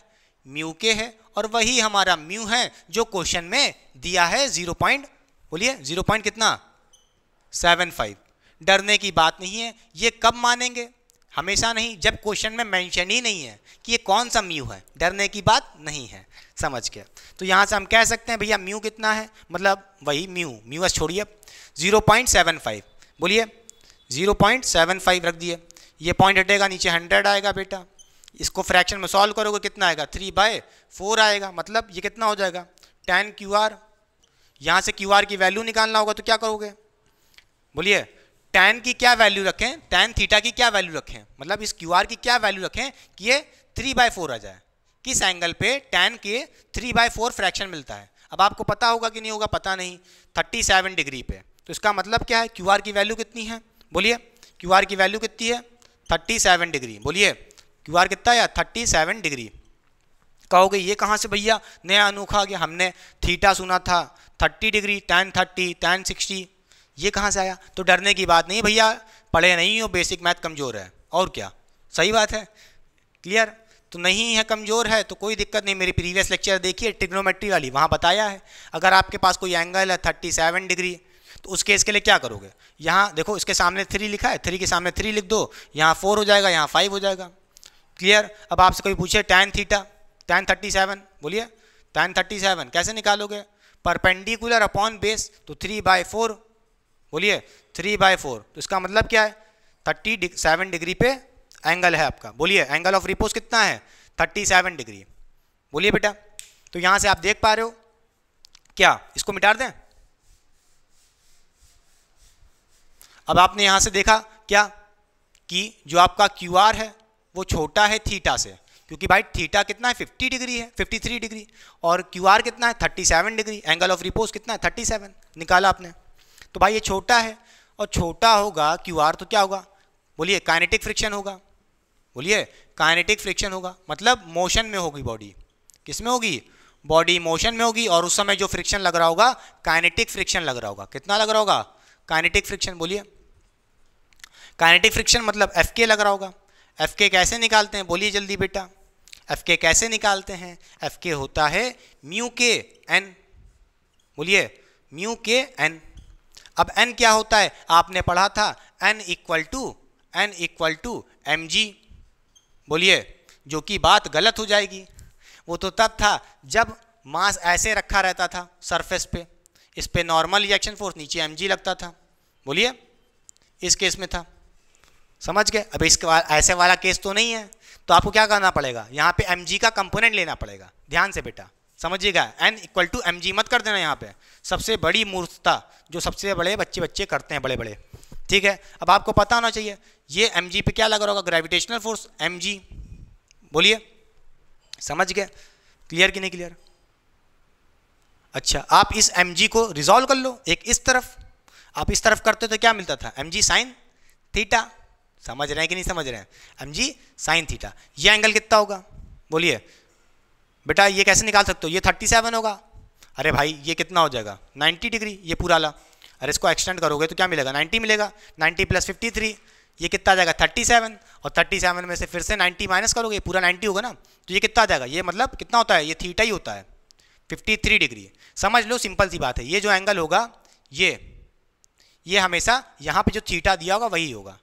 म्यू के है और वही हमारा म्यू है जो क्वेश्चन में दिया है जीरो पॉइंट बोलिए जीरो पॉइंट कितना सेवन फाइव डरने की बात नहीं है ये कब मानेंगे हमेशा नहीं जब क्वेश्चन में मैंशन ही नहीं है कि ये कौन सा म्यू है डरने की बात नहीं है समझ के तो यहाँ से हम कह सकते हैं भैया म्यू कितना है मतलब वही म्यू म्यू एस छोड़िए जीरो पॉइंट सेवन फाइव बोलिए जीरो पॉइंट सेवन फाइव रख दिए ये पॉइंट हटेगा नीचे हंड्रेड आएगा बेटा इसको फ्रैक्शन में सॉल्व करोगे कितना आएगा थ्री बाय फोर आएगा मतलब ये कितना हो जाएगा टेन क्यू आर यहाँ से क्यू आर की वैल्यू निकालना होगा तो क्या करोगे बोलिए टेन की क्या वैल्यू रखें टेन थीटा की क्या वैल्यू रखें मतलब इस क्यू आर की क्या वैल्यू रखें कि ये थ्री बाय फोर आ जाए किस एंगल पे टेन के थ्री बाय फोर फ्रैक्शन मिलता है अब आपको पता होगा कि नहीं होगा पता नहीं थर्टी सेवन डिग्री पे तो इसका मतलब क्या है क्यू आर की वैल्यू कितनी है बोलिए क्यू आर की वैल्यू कितनी है थर्टी सेवन डिग्री बोलिए क्यू आर कितना है थर्टी सेवन डिग्री कहोगे ये कहाँ से भैया नया अनोखा आ गया हमने थीटा सुना था thirty degree tan thirty tan sixty ये कहाँ से आया तो डरने की बात नहीं भैया पढ़े नहीं हो बेसिक मैथ कमज़ोर है और क्या सही बात है क्लियर तो नहीं है कमज़ोर है तो कोई दिक्कत नहीं मेरी प्रीवियस लेक्चर देखिए ट्रिग्नोमेट्री वाली वहाँ बताया है अगर आपके पास कोई एंगल है थर्टी सेवन डिग्री तो उस केस के लिए क्या करोगे यहाँ देखो इसके सामने थ्री लिखा है थ्री के सामने थ्री लिख दो यहाँ फोर हो जाएगा यहाँ फाइव हो जाएगा क्लियर अब आपसे कोई पूछे tan theta tan thirty seven बोलिए टैन थर्टी सेवन कैसे निकालोगे परपेंडिकुलर अपॉन बेस तो थ्री बाय फोर बोलिए थ्री बाय फोर तो इसका मतलब क्या है थर्टी सेवन डिग्री पे एंगल है आपका बोलिए एंगल ऑफ रिपोज कितना है 37 डिग्री बोलिए बेटा तो यहां से आप देख पा रहे हो क्या इसको मिटा दें अब आपने यहां से देखा क्या कि जो आपका क्यू आर है वो छोटा है थीटा से क्योंकि भाई थीटा कितना है 50 डिग्री है 53 डिग्री और क्यू आर कितना है 37 डिग्री एंगल ऑफ रिपोज कितना है 37 निकाला आपने तो भाई ये छोटा है और छोटा होगा क्यू आर तो क्या होगा बोलिए काइनेटिक फ्रिक्शन होगा बोलिए काइनेटिक फ्रिक्शन होगा मतलब मोशन में होगी बॉडी किस में होगी बॉडी मोशन में होगी और उस समय जो फ्रिक्शन लग रहा होगा काइनेटिक फ्रिक्शन लग रहा होगा कितना लग रहा होगा काइनेटिक फ्रिक्शन बोलिए काइनेटिक फ्रिक्शन मतलब एफ के लग रहा होगा एफ के कैसे निकालते हैं बोलिए जल्दी बेटा एफ के कैसे निकालते हैं एफ के होता है म्यू के एन बोलिए म्यू के एन अब एन क्या होता है आपने पढ़ा था N equal to N equal to M G बोलिए जो कि बात गलत हो जाएगी वो तो तब था जब मास ऐसे रखा रहता था सरफेस पे इस पे नॉर्मल रिएक्शन फोर्स नीचे एम लगता था बोलिए इस केस में था समझ गए अब इसके बाद ऐसे वाला केस तो नहीं है तो आपको क्या करना पड़ेगा यहाँ पे एम का कंपोनेंट लेना पड़ेगा ध्यान से बेटा समझिएगा एन इक्वल टू एम मत कर देना यहाँ पे सबसे बड़ी मूर्खता जो सबसे बड़े बच्चे बच्चे करते हैं बड़े बड़े ठीक है अब आपको पता होना चाहिए ये एम पे क्या लगा होगा ग्रेविटेशनल फोर्स एम बोलिए समझ गए क्लियर कि नहीं क्लियर अच्छा आप इस एम को रिजॉल्व कर लो एक इस तरफ आप इस तरफ करते तो क्या मिलता था एम जी साइन थीटा समझ रहे हैं कि नहीं समझ रहे हैं एम जी साइन थीटा ये एंगल कितना होगा बोलिए बेटा ये कैसे निकाल सकते हो ये थर्टी सेवन होगा अरे भाई ये कितना हो जाएगा नाइन्टी डिग्री ये पूरा ला अरे इसको एक्सटेंड करोगे तो क्या मिलेगा 90 मिलेगा 90 प्लस फिफ्टी ये कितना आ जाएगा 37 और 37 में से फिर से 90 माइनस करोगे पूरा 90 होगा ना तो ये कितना आ जाएगा ये मतलब कितना होता है ये थीटा ही होता है 53 डिग्री समझ लो सिंपल सी बात है ये जो एंगल होगा ये ये हमेशा यहाँ पर जो थीटा दिया होगा वही होगा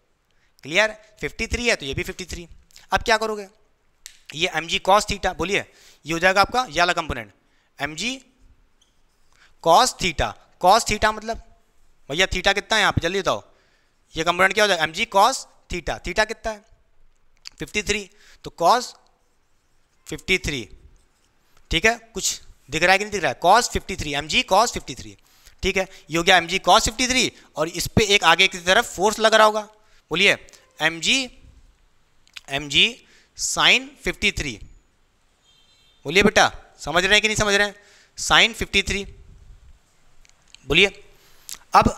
क्लियर फिफ्टी है तो ये भी फिफ्टी अब क्या करोगे ये एम जी कॉस थीटा बोलिए ये हो जाएगा आपका ये वाला component M G cos theta cos theta मतलब भैया थीटा कितना है यहाँ पे जल्दी बताओ ये कंपोनेंट क्या हो जाएगा M G cos theta theta कितना है 53 तो कॉस 53 ठीक है कुछ दिख रहा है कि नहीं दिख रहा है cos 53 M G cos fifty ठीक है ये हो गया एम जी कॉस फिफ्टी और इस पर एक आगे की तरफ फोर्स लग रहा होगा बोलिए M G M G sine fifty three बोलिए बेटा समझ रहे हैं कि नहीं समझ रहे हैं साइन फिफ्टी थ्री बोलिए अब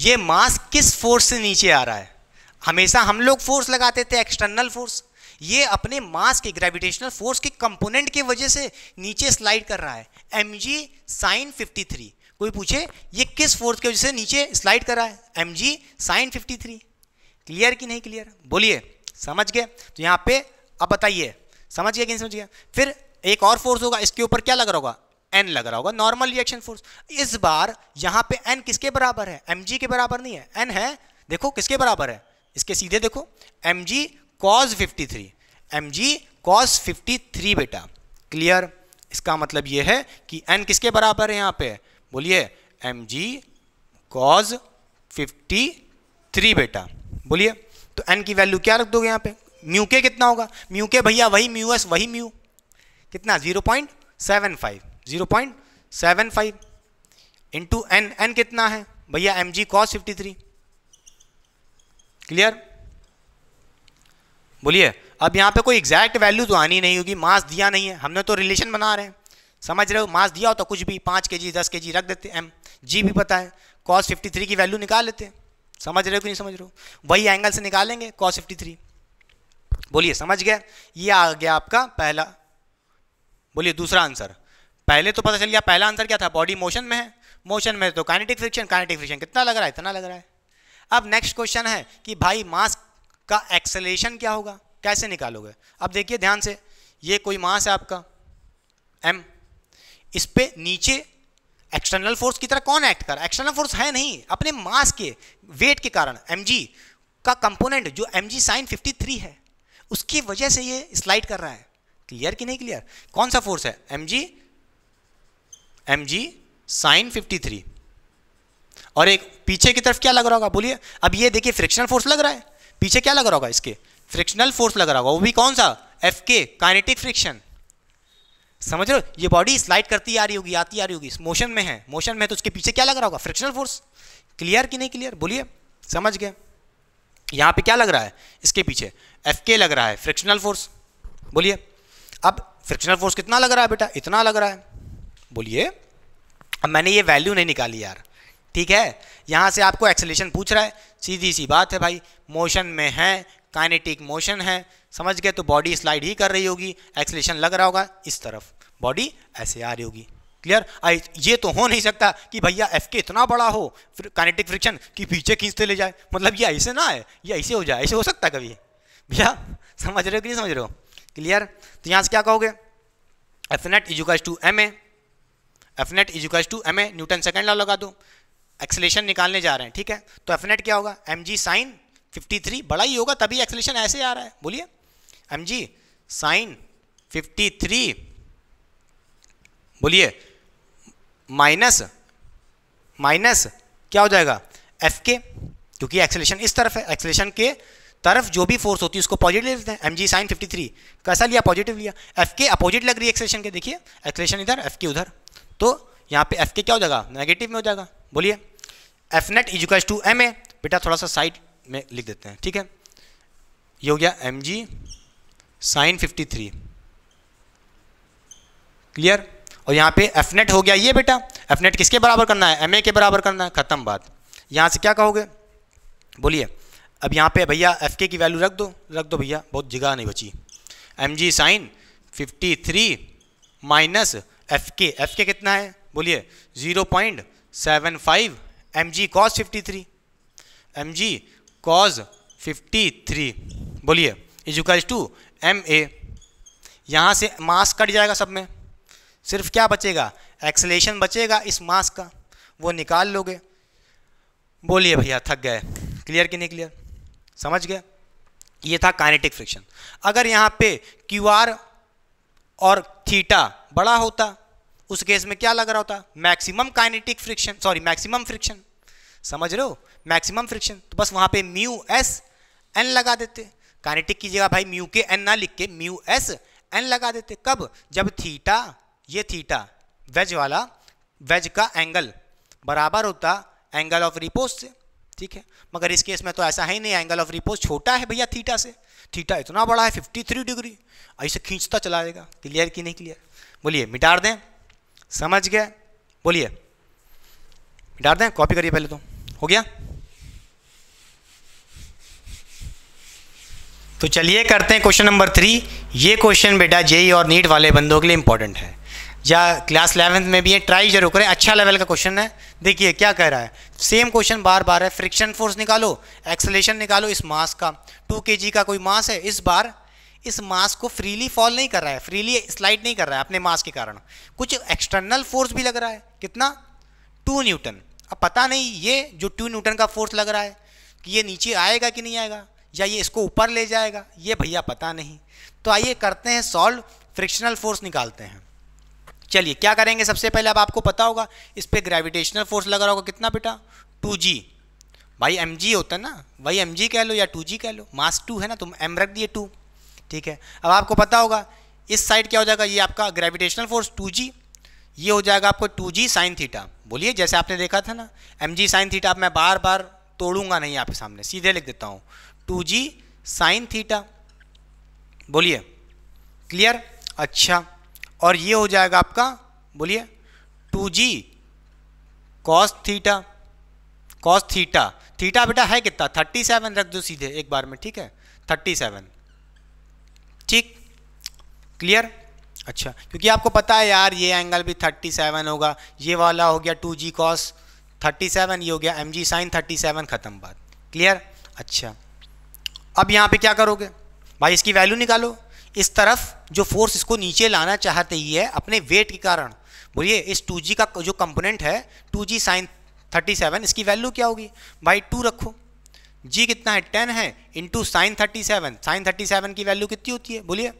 ये मास किस फोर्स से नीचे आ रहा है हमेशा हम लोग फोर्स लगाते थे एक्सटर्नल फोर्स ये अपने मास के ग्रेविटेशनल फोर्स के कंपोनेंट की वजह से नीचे स्लाइड कर रहा है M G sine fifty three कोई पूछे ये किस फोर्स की वजह से नीचे स्लाइड कर रहा है M G sine fifty three clear कि नहीं क्लियर बोलिए समझ गए तो यहाँ पे अब बताइए समझ गया कि नहीं समझ गया फिर एक और फोर्स होगा इसके ऊपर क्या लग रहा होगा एन लग रहा होगा नॉर्मल रिएक्शन फोर्स इस बार यहां पे एन किसके बराबर है एम के बराबर नहीं है एन है देखो किसके बराबर है इसके सीधे देखो M G cos fifty three M G cos fifty three बेटा क्लियर इसका मतलब ये है कि एन किसके बराबर है यहां पे बोलिए M G cos fifty three बेटा बोलिए तो एन की वैल्यू क्या रख दोगे यहां पे म्यू के कितना होगा म्यू के भैया वही म्यू एस वही म्यू कितना zero point seven five zero point seven five into N N कितना है भैया M G cos fifty three clear बोलिए अब यहाँ पे कोई एग्जैक्ट वैल्यू तो आनी नहीं होगी मास दिया नहीं है हमने तो रिलेशन बना रहे हैं समझ रहे हो मास दिया हो तो कुछ भी पाँच के जी दस के जी रख देते एम जी भी पता है कॉस फिफ्टी थ्री की वैल्यू निकाल लेते हैं समझ रहे हो कि नहीं समझ रहे हो वही एंगल से निकालेंगे कॉस फिफ्टी थ्री बोलिए समझ गए ये आ गया आपका पहला बोलिए दूसरा आंसर पहले तो पता चल गया पहला आंसर क्या था बॉडी मोशन में है मोशन में तो काइनेटिक फ्रिक्शन काइनेटिक फ्रिक्शन कितना लग रहा है इतना लग रहा है अब नेक्स्ट क्वेश्चन है कि भाई मास का एक्सेलेशन क्या होगा कैसे निकालोगे अब देखिए ध्यान से ये कोई मास है आपका एम इस पर नीचे एक्सटर्नल फोर्स की तरह कौन एक्ट कर एक्सटर्नल फोर्स है नहीं अपने मास के वेट के कारण एम का कंपोनेंट जो एम जी साइन फिफ्टी है उसकी वजह से ये स्लाइड कर रहा है क्लियर कि नहीं क्लियर कौन सा फोर्स है M G M G sine fifty और एक पीछे की तरफ क्या लग रहा होगा बोलिए अब ये देखिए फ्रिक्शनल फोर्स लग रहा है पीछे क्या लग रहा होगा इसके फ्रिक्शनल फोर्स लग रहा होगा वो भी कौन सा एफ के काइनेटिक फ्रिक्शन समझ रहे हो ये बॉडी स्लाइड करती आ रही होगी आती आ रही होगी मोशन में है मोशन में है तो उसके पीछे क्या लग रहा होगा फ्रिक्शनल फोर्स क्लियर कि नहीं क्लियर बोलिए समझ गए यहाँ पे क्या लग रहा है इसके पीछे एफ के लग रहा है फ्रिक्शनल फोर्स बोलिए अब फ्रिक्शनल फोर्स कितना लग रहा है बेटा इतना लग रहा है बोलिए अब मैंने ये वैल्यू नहीं निकाली यार ठीक है यहाँ से आपको एक्सेलेशन पूछ रहा है सीधी सी बात है भाई मोशन में है काइनेटिक मोशन है समझ गए तो बॉडी स्लाइड ही कर रही होगी एक्सेलेशन लग रहा होगा इस तरफ बॉडी ऐसे आ रही होगी क्लियर आई ये तो हो नहीं सकता कि भैया एफ के इतना बड़ा हो फिर कानेटिक फ्रिक्शन कि पीछे खींचते ले जाए मतलब ये ऐसे ना है ये ऐसे हो जाए ऐसे हो सकता कभी भैया समझ रहे हो कि नहीं समझ रहे हो क्लियर तो यहाँ से क्या कहोगे F net equals to M A F net is equal to M A Newton second law लगा दो एक्सलेशन निकालने जा रहे हैं ठीक है तो एफ नेट क्या होगा M G sine fifty three बड़ा ही होगा तभी एक्सलेशन ऐसे आ रहा है बोलिए M G sine fifty three बोलिए माइनस माइनस क्या हो जाएगा एफ के क्योंकि एक्सलेशन इस तरफ है एक्सलेशन के तरफ जो भी फोर्स होती है उसको पॉजिटिव लेते हैं M G sine fifty three कैसा लिया पॉजिटिव लिया एफ के अपोजिट लग रही है एक्सलेशन के देखिए एक्सलेशन इधर एफ के उधर तो यहाँ पे एफ के क्या हो जाएगा नेगेटिव में हो जाएगा बोलिए एफ नेट इजुकाइज टू एम ए बेटा थोड़ा सा साइड में लिख देते हैं ठीक है ये हो गया M G sine fifty three clear और यहाँ पे एफ नेट हो गया ये बेटा एफ नेट किसके बराबर करना है एम ए के बराबर करना है ख़त्म बात यहाँ से क्या कहोगे बोलिए अब यहाँ पे भैया एफ के की वैल्यू रख दो रख दो भैया बहुत जगह नहीं बची M G sine fifty three minus F K F के कितना है बोलिए zero point seven five M G cos fifty three M G cos fifty three बोलिए इजुकल टू एम ए यहाँ से मास कट जाएगा सब में सिर्फ क्या बचेगा एक्सलेशन बचेगा इस मास का वो निकाल लोगे बोलिए भैया थक गए क्लियर कि नहीं क्लियर समझ गए ये था काइनेटिक फ्रिक्शन अगर यहाँ पे क्यू आर और थीटा बड़ा होता उस केस में क्या लग रहा होता maximum kinetic friction sorry maximum friction समझ रहे हो मैक्सिमम फ्रिक्शन तो बस वहां पे म्यू एस एन लगा देते काइनेटिक की जगह भाई म्यू के एन ना लिख के म्यू एस एन लगा देते कब जब थीटा ये थीटा वेज वाला वेज का एंगल बराबर होता एंगल ऑफ रिपोज से ठीक है मगर इस केस में तो ऐसा है ही नहीं एंगल ऑफ रिपोज छोटा है भैया थीटा से थीटा इतना बड़ा है 53 डिग्री ऐसे खींचता चला जाएगा क्लियर की नहीं क्लियर बोलिए मिटार दें समझ गया बोलिए डाल दें कॉपी करिए पहले तो हो गया तो चलिए करते हैं क्वेश्चन नंबर थ्री ये क्वेश्चन बेटा जेई e और नीट वाले बंदों के लिए इंपॉर्टेंट है या क्लास इलेवेंथ में भी है ट्राई जरूर करें अच्छा लेवल का क्वेश्चन है देखिए क्या कह रहा है सेम क्वेश्चन बार बार है फ्रिक्शन फोर्स निकालो एक्सलेशन निकालो इस मास का टू के जी का कोई मास है इस बार इस मास को फ्रीली फॉल नहीं कर रहा है फ्रीली स्लाइड नहीं कर रहा है अपने मास के कारण कुछ एक्सटर्नल फोर्स भी लग रहा है कितना टू न्यूटन अब पता नहीं ये जो टू न्यूटन का फोर्स लग रहा है कि ये नीचे आएगा कि नहीं आएगा या ये इसको ऊपर ले जाएगा ये भैया पता नहीं तो आइए करते हैं सॉल्व फ्रिक्शनल फोर्स निकालते हैं चलिए क्या करेंगे सबसे पहले अब आपको पता होगा इस पर ग्रेविटेशनल फोर्स लग रहा होगा कितना बेटा टू जी भाई एम जी होता है ना वही एम जी कह लो या टू जी कह लो मास टू है ना तुम तो एम रख दिए टू ठीक है अब आपको पता होगा इस साइड क्या हो जाएगा ये आपका ग्रेविटेशनल फोर्स टू जी ये हो जाएगा आपको टू जी साइन थीटा बोलिए जैसे आपने देखा था ना एम जी साइन थीटा मैं बार बार तोड़ूंगा नहीं आपके सामने सीधे लिख देता हूँ टू जी साइन थीटा बोलिए क्लियर अच्छा और ये हो जाएगा आपका बोलिए two G cos theta cos theta theta बेटा है कितना थर्टी सेवन रख दो सीधे एक बार में ठीक है थर्टी सेवन ठीक क्लियर अच्छा क्योंकि आपको पता है यार ये एंगल भी 37 होगा ये वाला हो गया 2g कॉस थर्टी ये हो गया mg साइन थर्टी ख़त्म बात क्लियर अच्छा अब यहाँ पे क्या करोगे भाई इसकी वैल्यू निकालो इस तरफ जो फोर्स इसको नीचे लाना चाहते ही है अपने वेट के कारण बोलिए इस 2g का जो कंपोनेंट है 2g साइन थर्टी इसकी वैल्यू क्या होगी भाई टू रखो जी कितना है टेन है into sine thirty seven sine thirty seven की वैल्यू कितनी होती है बोलिए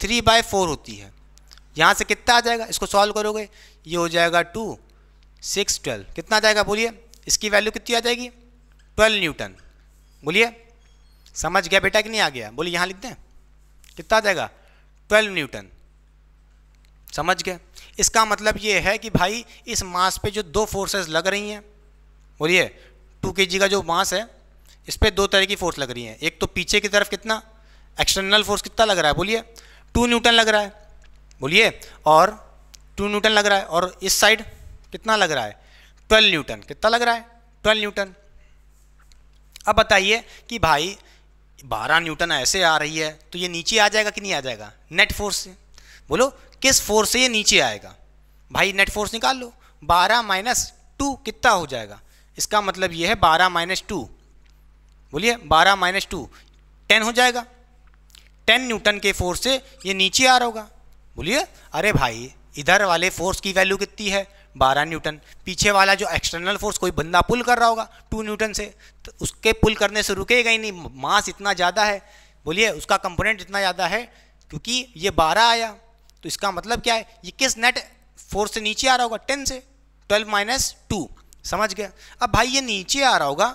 थ्री बाय फोर होती है यहाँ से कितना आ जाएगा इसको सॉल्व करोगे ये हो जाएगा टू सिक्स ट्वेल्व कितना आ जाएगा बोलिए इसकी वैल्यू कितनी आ जाएगी ट्वेल्व न्यूटन बोलिए समझ गया बेटा कि नहीं आ गया बोलिए यहाँ लिख दें कितना आ जाएगा ट्वेल्व न्यूटन समझ गए इसका मतलब ये है कि भाई इस मास पे जो दो फोर्सेस लग रही हैं बोलिए टू के जी का जो मास है इस पर दो तरह की फोर्स लग रही है एक तो पीछे की तरफ कितना एक्सटर्नल फोर्स कितना लग रहा है बोलिए टू न्यूटन लग रहा है बोलिए और टू न्यूटन लग रहा है और इस साइड कितना लग रहा है ट्वेल्व न्यूटन कितना लग रहा है ट्वेल्व न्यूटन अब बताइए कि भाई बारह न्यूटन ऐसे आ रही है तो ये नीचे आ जाएगा कि नहीं आ जाएगा नेट फोर्स से बोलो किस फोर्स से ये नीचे आएगा भाई नेट फोर्स निकाल लो बारह माइनस टू कितना हो जाएगा इसका मतलब ये है बारह माइनस टू बोलिए बारह माइनस टू टेन हो जाएगा टेन न्यूटन के फोर्स से ये नीचे आ रहा होगा बोलिए अरे भाई इधर वाले फोर्स की वैल्यू कितनी है बारह न्यूटन पीछे वाला जो एक्सटर्नल फोर्स कोई बंदा पुल कर रहा होगा टू न्यूटन से तो उसके पुल करने से रुकेगा ही नहीं मास इतना ज़्यादा है बोलिए उसका कंपोनेंट इतना ज़्यादा है क्योंकि ये बारह आया तो इसका मतलब क्या है ये किस नेट फोर्स से नीचे आ रहा होगा टेन से ट्वेल्व माइनस टू समझ गया अब भाई ये नीचे आ रहा होगा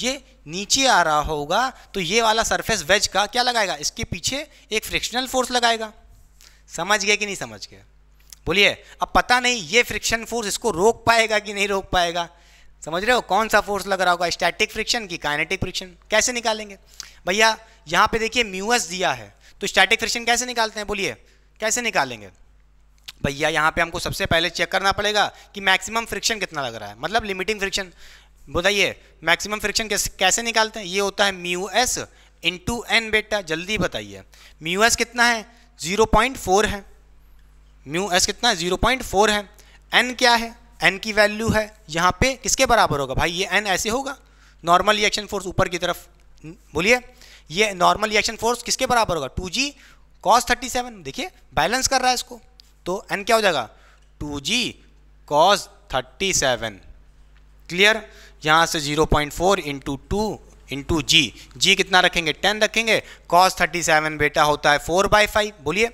ये नीचे आ रहा होगा तो ये वाला सरफेस वेज का क्या लगाएगा इसके पीछे एक फ्रिक्शनल फोर्स लगाएगा समझ गया कि नहीं समझ गया बोलिए अब पता नहीं ये फ्रिक्शन फोर्स इसको रोक पाएगा कि नहीं रोक पाएगा समझ रहे हो कौन सा फोर्स लग रहा होगा स्टैटिक फ्रिक्शन की काइनेटिक फ्रिक्शन कैसे निकालेंगे भैया यहाँ पे देखिए म्यूएस दिया है तो स्टैटिक फ्रिक्शन कैसे निकालते हैं बोलिए कैसे निकालेंगे भैया यहाँ पे हमको सबसे पहले चेक करना पड़ेगा कि मैक्सिमम फ्रिक्शन कितना लग रहा है मतलब लिमिटिंग फ्रिक्शन बताइए मैक्सिमम फ्रिक्शन कैसे कैसे निकालते हैं ये होता है म्यू एस इंटू एन बेटा जल्दी बताइए म्यू एस कितना है जीरो पॉइंट फोर है म्यू एस कितना है जीरो पॉइंट फोर है एन क्या है एन की वैल्यू है यहाँ पे किसके बराबर होगा भाई ये एन ऐसे होगा नॉर्मल रिएक्शन फोर्स ऊपर की तरफ बोलिए ये नॉर्मल रिएक्शन फोर्स किसके बराबर होगा two G cos thirty seven देखिए बैलेंस कर रहा है इसको तो एन क्या हो जाएगा two G cos thirty seven clear यहाँ से 0.4 point four into two into G G कितना रखेंगे टेन रखेंगे कॉस थर्टी सेवन बेटा होता है फोर बाई फाइव बोलिए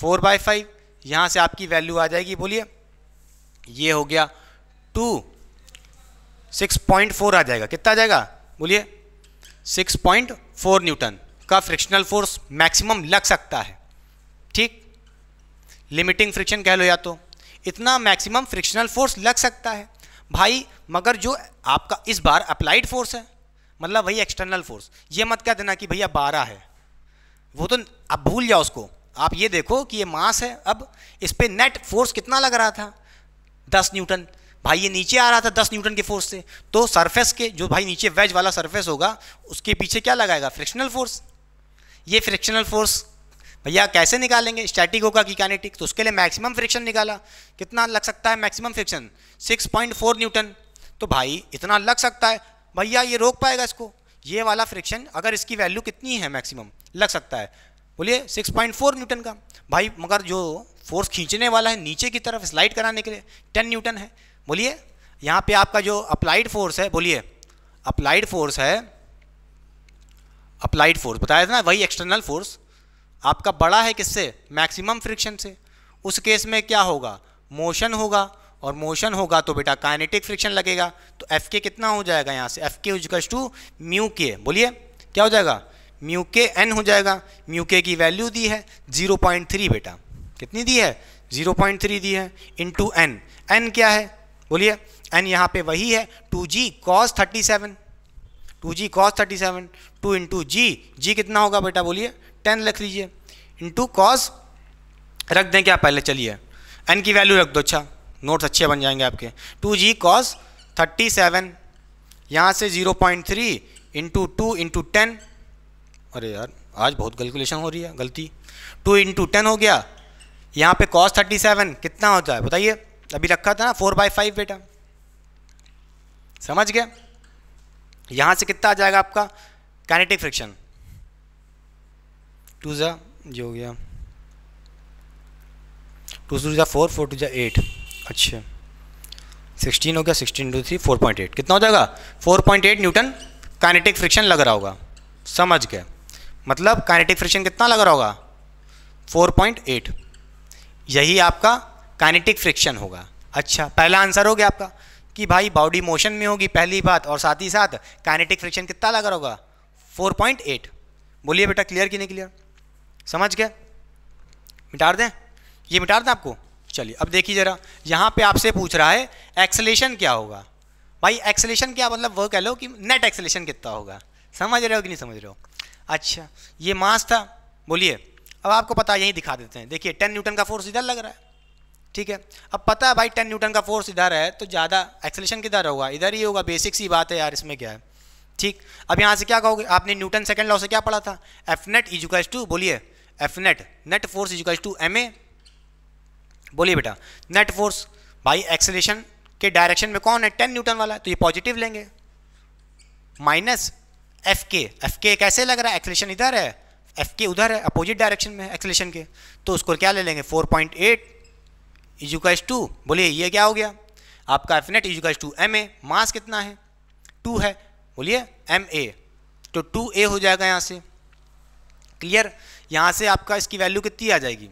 फोर बाई फाइव यहाँ से आपकी वैल्यू आ जाएगी बोलिए ये हो गया टू सिक्स पॉइंट फोर आ जाएगा कितना आ जाएगा बोलिए सिक्स पॉइंट फोर न्यूटन का फ्रिक्शनल फोर्स मैक्सिमम लग सकता है ठीक लिमिटिंग फ्रिक्शन कह लो या तो इतना मैक्सिमम फ्रिक्शनल फोर्स लग सकता है भाई मगर जो आपका इस बार अप्लाइड फोर्स है मतलब वही एक्सटर्नल फोर्स ये मत कह देना कि भैया बारह है वो तो अब भूल जाओ उसको आप ये देखो कि ये मास है अब इस पर नेट फोर्स कितना लग रहा था दस न्यूटन भाई ये नीचे आ रहा था दस न्यूटन के फोर्स से तो सरफेस के जो भाई नीचे वेज वाला सरफेस होगा उसके पीछे क्या लगाएगा फ्रिक्शनल फोर्स ये फ्रिक्शनल फोर्स भैया कैसे निकालेंगे स्टैटिक होगा कि कैनेटिक तो उसके लिए मैक्सिमम फ्रिक्शन निकाला कितना लग सकता है मैक्सिमम फ्रिक्शन 6.4 न्यूटन तो भाई इतना लग सकता है भैया ये रोक पाएगा इसको ये वाला फ्रिक्शन अगर इसकी वैल्यू कितनी है मैक्सिमम लग सकता है बोलिए 6.4 न्यूटन का भाई मगर जो फोर्स खींचने वाला है नीचे की तरफ स्लाइड कराने के लिए टेन न्यूटन है बोलिए यहाँ पर आपका जो अप्लाइड फोर्स है बोलिए अप्लाइड फोर्स है अप्लाइड फोर्स बताया था ना वही एक्सटर्नल फोर्स आपका बड़ा है किससे मैक्सिमम फ्रिक्शन से उस केस में क्या होगा मोशन होगा और मोशन होगा तो बेटा काइनेटिक फ्रिक्शन लगेगा तो एफ के कितना हो जाएगा यहाँ से एफ के उजकस टू म्यू के बोलिए क्या हो जाएगा म्यू के एन हो जाएगा म्यू के की वैल्यू दी है 0.3 बेटा कितनी दी है 0.3 दी है इन टू एन एन क्या है बोलिए एन यहाँ पे वही है 2g G cos thirty seven two G cos thirty seven two into G G कितना होगा बेटा बोलिए टेन लिख लीजिए इंटू कॉस रख दें क्या पहले चलिए एन की वैल्यू रख दो अच्छा नोट्स अच्छे बन जाएंगे आपके two G cos thirty seven यहाँ से zero point three into two into ten अरे यार आज बहुत कैलकुलेशन हो रही है गलती टू इंटू टेन हो गया यहाँ पे कॉस थर्टी सेवन कितना होता है बताइए अभी रखा था ना फोर बाई फाइव बेटा समझ गया यहाँ से कितना आ जाएगा आपका कैनेटिक फ्रिक्शन टू ज़ा ये हो गया टू टू ज़ा फोर फोर टू ज़ा एट अच्छा सिक्सटीन हो गया sixteen two three four point eight कितना हो जाएगा four point eight newton kinetic friction लग रहा होगा समझ गए मतलब काइनेटिक फ्रिक्शन कितना लग रहा होगा फोर पॉइंट एट यही आपका काइनेटिक फ्रिक्शन होगा अच्छा पहला आंसर हो गया आपका कि भाई बॉडी मोशन में होगी पहली बात और साथ ही साथ काइनेटिक फ्रिक्शन कितना लग रहा होगा 4.8 बोलिए बेटा क्लियर कि नहीं क्लियर समझ गए मिटार दें ये मिटार दें आपको चलिए अब देखिए ज़रा यहाँ पे आपसे पूछ रहा है एक्सलेशन क्या होगा भाई एक्सलेशन क्या मतलब वो कह लो कि नेट एक्सलेशन कितना होगा समझ रहे हो कि नहीं समझ रहे हो अच्छा ये मास था बोलिए अब आपको पता यहीं दिखा देते हैं देखिए टेन न्यूटन का फोर्स इधर लग रहा है ठीक है अब पता है भाई टेन न्यूटन का फोर्स इधर है तो ज़्यादा एक्सलेशन किधर होगा इधर ही होगा बेसिक सी बात है यार इसमें क्या है ठीक अब यहाँ से क्या कहोगे आपने न्यूटन सेकंड लॉ से क्या पढ़ा था एफ नेट इजुकाइज टू बोलिए F net net force equal to M A बोलिए बेटा नेट फोर्स भाई एक्सेलेशन के डायरेक्शन में कौन है टेन न्यूटन वाला तो ये पॉजिटिव लेंगे माइनस एफ के एफ के कैसे लग रहा है एक्सेलेशन इधर है एफ के उधर है अपोजिट डायरेक्शन में एक्सेलेशन के तो उसको क्या ले लेंगे four point eight equals to बोलिए ये क्या हो गया आपका F net equals to M A mass कितना है टू है बोलिए एम ए तो टू ए हो जाएगा यहाँ से क्लियर यहाँ से आपका इसकी वैल्यू कितनी आ जाएगी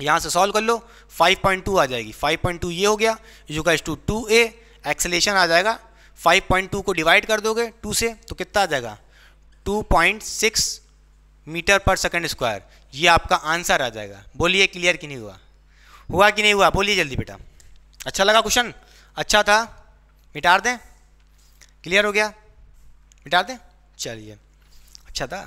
यहाँ से सॉल्व कर लो 5.2 आ जाएगी 5.2 ये हो गया यूका इस टू टू ए एक्सलेशन आ जाएगा 5.2 को डिवाइड कर दोगे 2 से तो कितना आ जाएगा 2.6 मीटर पर सेकंड स्क्वायर ये आपका आंसर आ जाएगा बोलिए क्लियर कि नहीं हुआ हुआ कि नहीं हुआ बोलिए जल्दी बेटा अच्छा लगा क्वेश्चन अच्छा था मिटार दें क्लियर हो गया मिटार दें चलिए अच्छा था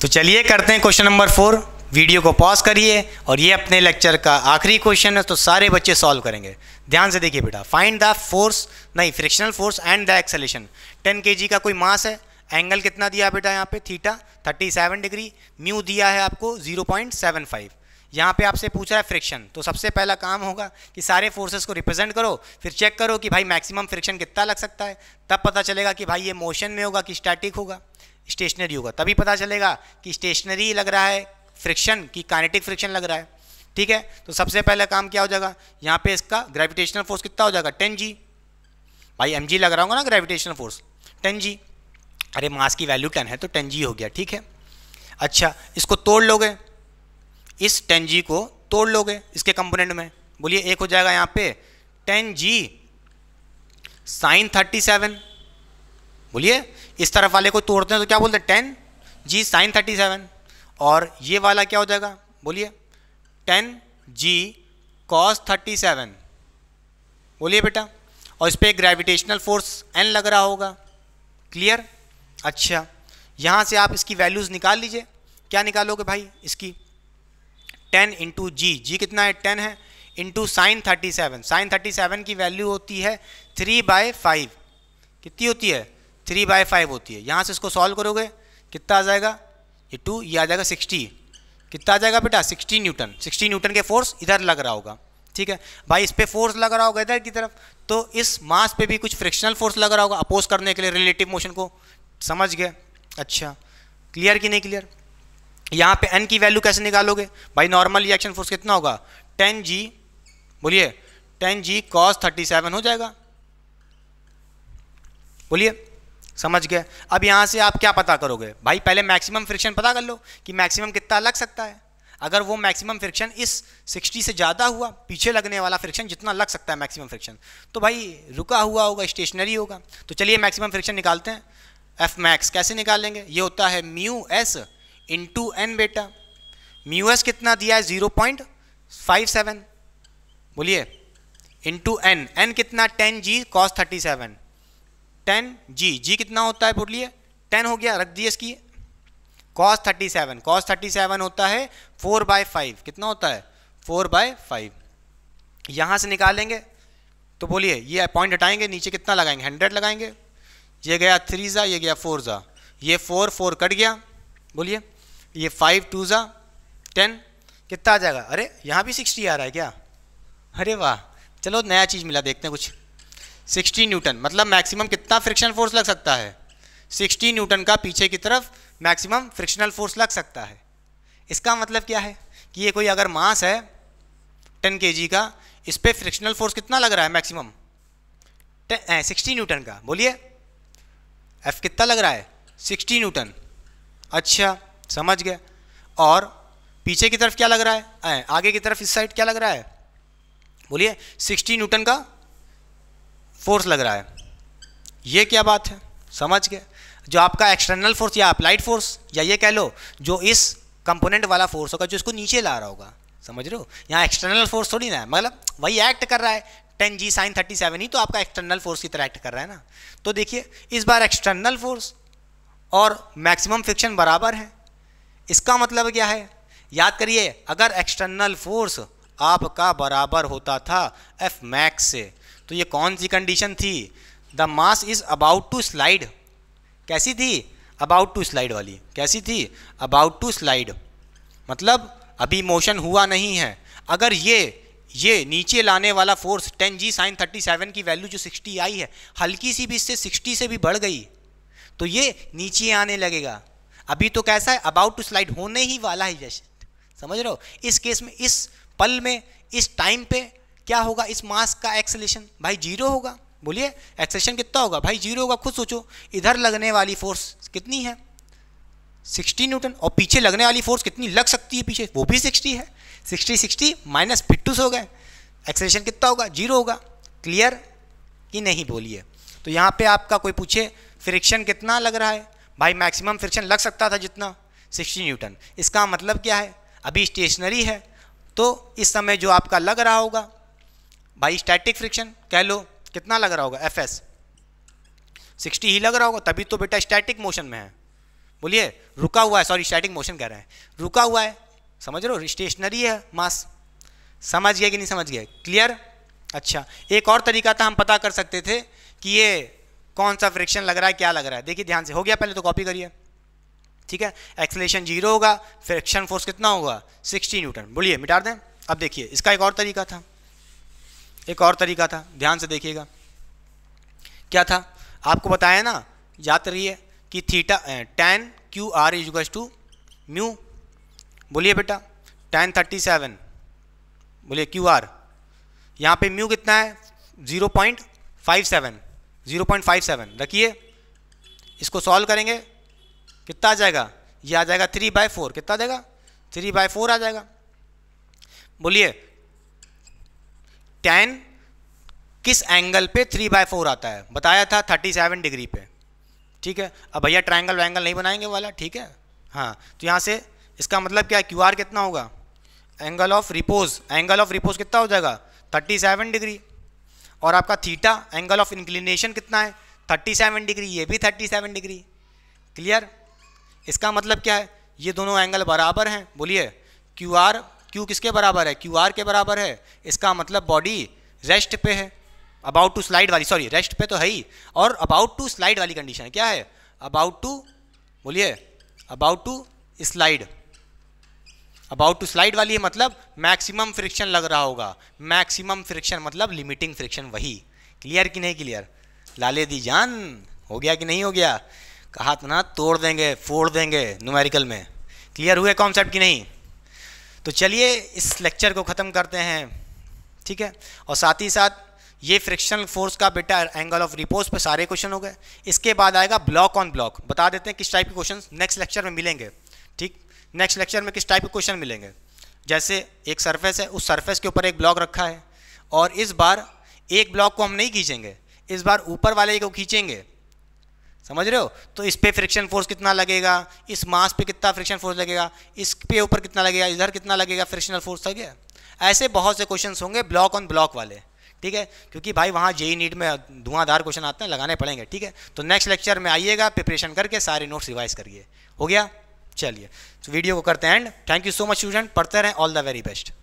तो चलिए करते हैं क्वेश्चन नंबर फोर वीडियो को पॉज करिए और ये अपने लेक्चर का आखिरी क्वेश्चन है तो सारे बच्चे सॉल्व करेंगे ध्यान से देखिए बेटा फाइंड द फोर्स नहीं frictional force and the acceleration ten के का कोई मास है एंगल कितना दिया बेटा यहाँ पे थीटा 37 डिग्री म्यू दिया है आपको 0.75 यहाँ पे आपसे पूछ रहा है फ्रिक्शन तो सबसे पहला काम होगा कि सारे फोर्सेस को रिप्रेजेंट करो फिर चेक करो कि भाई मैक्सिमम फ्रिक्शन कितना लग सकता है तब पता चलेगा कि भाई ये मोशन में होगा कि स्टैटिक होगा स्टेशनरी होगा तभी पता चलेगा कि स्टेशनरी लग रहा है फ्रिक्शन की काइनेटिक फ्रिक्शन लग रहा है ठीक है तो सबसे पहला काम क्या हो जाएगा यहाँ पे इसका ग्रेविटेशनल फोर्स कितना हो जाएगा टेन जी भाई एम जी लग रहा होगा ना ग्रेविटेशनल फोर्स टेन जी अरे मास की वैल्यू टेन है तो टेन जी हो गया ठीक है अच्छा इसको तोड़ लोगे इस टेन जी को तोड़ लोगे इसके कंपोनेंट में बोलिए एक हो जाएगा यहाँ पे ten G sine thirty seven बोलिए इस तरफ वाले को तोड़ते हैं तो क्या बोलते हैं ten G sine thirty seven और ये वाला क्या हो जाएगा बोलिए ten G cos thirty seven बोलिए बेटा और इस पर ग्रेविटेशनल फोर्स एन लग रहा होगा क्लियर अच्छा यहाँ से आप इसकी वैल्यूज़ निकाल लीजिए क्या निकालोगे भाई इसकी टेन इंटू जी जी कितना है टेन है into sine thirty seven sine thirty seven की वैल्यू होती है थ्री बाय फाइव कितनी होती है थ्री बाय फाइव होती है यहाँ से इसको सॉल्व करोगे कितना आ जाएगा ये टू ये आ जाएगा सिक्सटी कितना आ जाएगा बेटा सिक्सटी न्यूटन सिक्सटी न्यूटन के फोर्स इधर लग रहा होगा ठीक है भाई इस पर फोर्स लग रहा होगा इधर की तरफ तो इस मास पे भी कुछ फ्रिक्शनल फोर्स लग रहा होगा अपोज करने के लिए रिलेटिव मोशन को समझ गए अच्छा क्लियर कि नहीं क्लियर यहाँ पे एन की वैल्यू कैसे निकालोगे भाई नॉर्मल रिएक्शन फोर्स कितना होगा टेन जी बोलिए ten G cos thirty seven हो जाएगा बोलिए समझ गए अब यहाँ से आप क्या पता करोगे भाई पहले मैक्सिमम फ्रिक्शन पता कर लो कि मैक्सिमम कितना लग सकता है अगर वो मैक्सिमम फ्रिक्शन इस 60 से ज़्यादा हुआ पीछे लगने वाला फ्रिक्शन जितना लग सकता है मैक्सिमम फ्रिक्शन तो भाई रुका हुआ होगा स्टेशनरी होगा तो चलिए मैक्सिमम फ्रिक्शन निकालते हैं एफ मैक्स कैसे निकालेंगे ये होता है म्यू एस इंटू एन बेटा म्यू एस कितना दिया है ज़ीरो पॉइंट फाइव सेवन बोलिए इंटू एन एन कितना ten G cos thirty seven ten G G कितना होता है बोलिए टेन हो गया रख दिए इसकी cos thirty seven cos thirty seven होता है फोर बाय फाइव कितना होता है फोर बाय फाइव यहाँ से निकालेंगे तो बोलिए ये पॉइंट हटाएंगे नीचे कितना लगाएंगे हंड्रेड लगाएंगे ये गया थ्री ज़ा ये गया फोर ज़ा ये फोर फोर कट गया बोलिए ये फाइव टू ज़ा टेन कितना आ जाएगा अरे यहाँ भी सिक्सटी आ रहा है क्या अरे वाह चलो नया चीज़ मिला देखते हैं कुछ 60 न्यूटन मतलब मैक्सिमम कितना फ्रिक्शन फोर्स लग सकता है 60 न्यूटन का पीछे की तरफ मैक्सिमम फ्रिक्शनल फोर्स लग सकता है इसका मतलब क्या है कि ये कोई अगर मास है 10 के का इस पर फ्रिक्शनल फोर्स कितना लग रहा है मैक्सिमम सिक्सटी न्यूटन का बोलिए एफ कितना लग रहा है 60 न्यूटन अच्छा समझ गए और पीछे की तरफ क्या लग रहा है आगे की तरफ इस साइड क्या लग रहा है बोलिए 60 न्यूटन का फोर्स लग रहा है ये क्या बात है समझ गए जो आपका एक्सटर्नल फोर्स या अप्लाइड फोर्स या ये कह लो जो इस कंपोनेंट वाला फोर्स होगा जो इसको नीचे ला रहा होगा समझ रहे हो यहाँ एक्सटर्नल फोर्स थोड़ी ना है मतलब वही एक्ट कर रहा है ten G sine thirty seven ही तो आपका एक्सटर्नल फोर्स की तरह एक्ट कर रहा है ना तो देखिए इस बार एक्सटर्नल फोर्स और मैक्सिमम फ्रिक्शन बराबर है इसका मतलब क्या है याद करिए अगर एक्सटर्नल फोर्स आपका बराबर होता था एफ मैक्स से तो ये कौन सी कंडीशन थी the mass is about to slide कैसी थी अबाउट टू स्लाइड वाली कैसी थी अबाउट टू स्लाइड मतलब अभी मोशन हुआ नहीं है अगर ये ये नीचे लाने वाला force ten G sine thirty seven की वैल्यू जो सिक्सटी आई है हल्की सी भी इससे सिक्सटी से भी बढ़ गई तो ये नीचे आने लगेगा अभी तो कैसा है अबाउट टू स्लाइड होने ही वाला है जैसे समझ रहे हो इस केस में इस पल में इस टाइम पे क्या होगा इस मास का एक्सलेशन भाई जीरो होगा बोलिए एक्सलेशन कितना होगा भाई जीरो होगा खुद सोचो इधर लगने वाली फोर्स कितनी है 60 न्यूटन और पीछे लगने वाली फोर्स कितनी लग सकती है पीछे वो भी 60 है 60 60 माइनस फिट्टूस हो गए एक्सेलेशन कितना होगा जीरो होगा क्लियर कि नहीं बोलिए तो यहाँ पे आपका कोई पूछे फ्रिक्शन कितना लग रहा है भाई मैक्सिमम फ्रिक्शन लग सकता था जितना 60 न्यूटन इसका मतलब क्या है अभी स्टेशनरी है तो इस समय जो आपका लग रहा होगा भाई स्टैटिक फ्रिक्शन कह लो कितना लग रहा होगा एफ एस सिक्सटी ही लग रहा होगा तभी तो बेटा स्टैटिक मोशन में है बोलिए रुका हुआ है सॉरी स्टैटिक मोशन कह रहे हैं रुका हुआ है समझ रहे हो स्टेशनरी है मास समझ गया कि नहीं समझ गया क्लियर अच्छा एक और तरीका था हम पता कर सकते थे कि ये कौन सा फ्रिक्शन लग रहा है क्या लग रहा है देखिए ध्यान से हो गया पहले तो कॉपी करिए ठीक है एक्सलेशन जीरो होगा फ्रिक्शन फोर्स कितना होगा सिक्सटी न्यूटन बोलिए मिटा दें अब देखिए इसका एक और तरीका था एक और तरीका था ध्यान से देखिएगा क्या था आपको बताया ना याद रहिए कि theta tan Q R is to mu बोलिए बेटा टेन थर्टी सेवन बोलिए क्यू आर यहाँ पर म्यू कितना है zero point five seven zero point five seven रखिए इसको सॉल्व करेंगे कितना आ जाएगा ये आ जाएगा थ्री बाय फोर कितना आ जाएगा थ्री बाय फोर आ जाएगा बोलिए टेन किस एंगल पे थ्री बाय फोर आता है बताया था थर्टी सेवन डिग्री पे ठीक है अब भैया ट्राइंगल वैंगल नहीं बनाएंगे वाला ठीक है हाँ तो यहाँ से इसका मतलब क्या क्यू आर कितना होगा angle of repose angle of repose कितना हो जाएगा थर्टी सेवन डिग्री और आपका थीटा एंगल ऑफ इंक्लिनेशन कितना है थर्टी सेवन डिग्री ये भी थर्टी सेवन डिग्री क्लियर इसका मतलब क्या है ये दोनों एंगल बराबर हैं बोलिए क्यू आर क्यू किसके बराबर है क्यू आर के बराबर है इसका मतलब बॉडी रेस्ट पे है अबाउट टू स्लाइड वाली सॉरी रेस्ट पे तो है ही और अबाउट टू स्लाइड वाली कंडीशन क्या है अबाउट टू बोलिए about to slide about to slide वाली है मतलब मैक्सिमम फ्रिक्शन लग रहा होगा मैक्सिमम फ्रिक्शन मतलब लिमिटिंग फ्रिक्शन वही क्लियर कि नहीं क्लियर लाले दी जान हो गया कि नहीं हो गया कहा था ना तोड़ देंगे फोड़ देंगे न्यूमेरिकल में क्लियर हुए कॉन्सेप्ट कि नहीं तो चलिए इस लेक्चर को ख़त्म करते हैं ठीक है और साथ ही साथ ये फ्रिक्शनल फोर्स का बेटा एंगल ऑफ रिपोज पे सारे क्वेश्चन हो गए इसके बाद आएगा ब्लॉक ऑन ब्लॉक बता देते हैं किस टाइप के क्वेश्चन नेक्स्ट लेक्चर में मिलेंगे ठीक नेक्स्ट लेक्चर में किस टाइप के क्वेश्चन मिलेंगे जैसे एक सरफेस है उस सरफेस के ऊपर एक ब्लॉक रखा है और इस बार एक ब्लॉक को हम नहीं खींचेंगे इस बार ऊपर वाले को खींचेंगे समझ रहे हो तो इस पे फ्रिक्शन फोर्स कितना लगेगा इस मास पे कितना फ्रिक्शन फोर्स लगेगा इस पे ऊपर कितना लगेगा इधर कितना लगेगा फ्रिक्शनल फोर्स लगे ऐसे बहुत से क्वेश्चन होंगे ब्लॉक ऑन ब्लॉक वाले ठीक है क्योंकि भाई वहाँ जेई नीट e में धुआंधार क्वेश्चन आते हैं लगाने पड़ेंगे ठीक है तो नेक्स्ट लेक्चर में आइएगा प्रिपरेशन करके सारे नोट्स रिवाइज करिए हो गया चलिए तो वीडियो को करते हैं and thank you so much student पढ़ते रहें ऑल द वेरी बेस्ट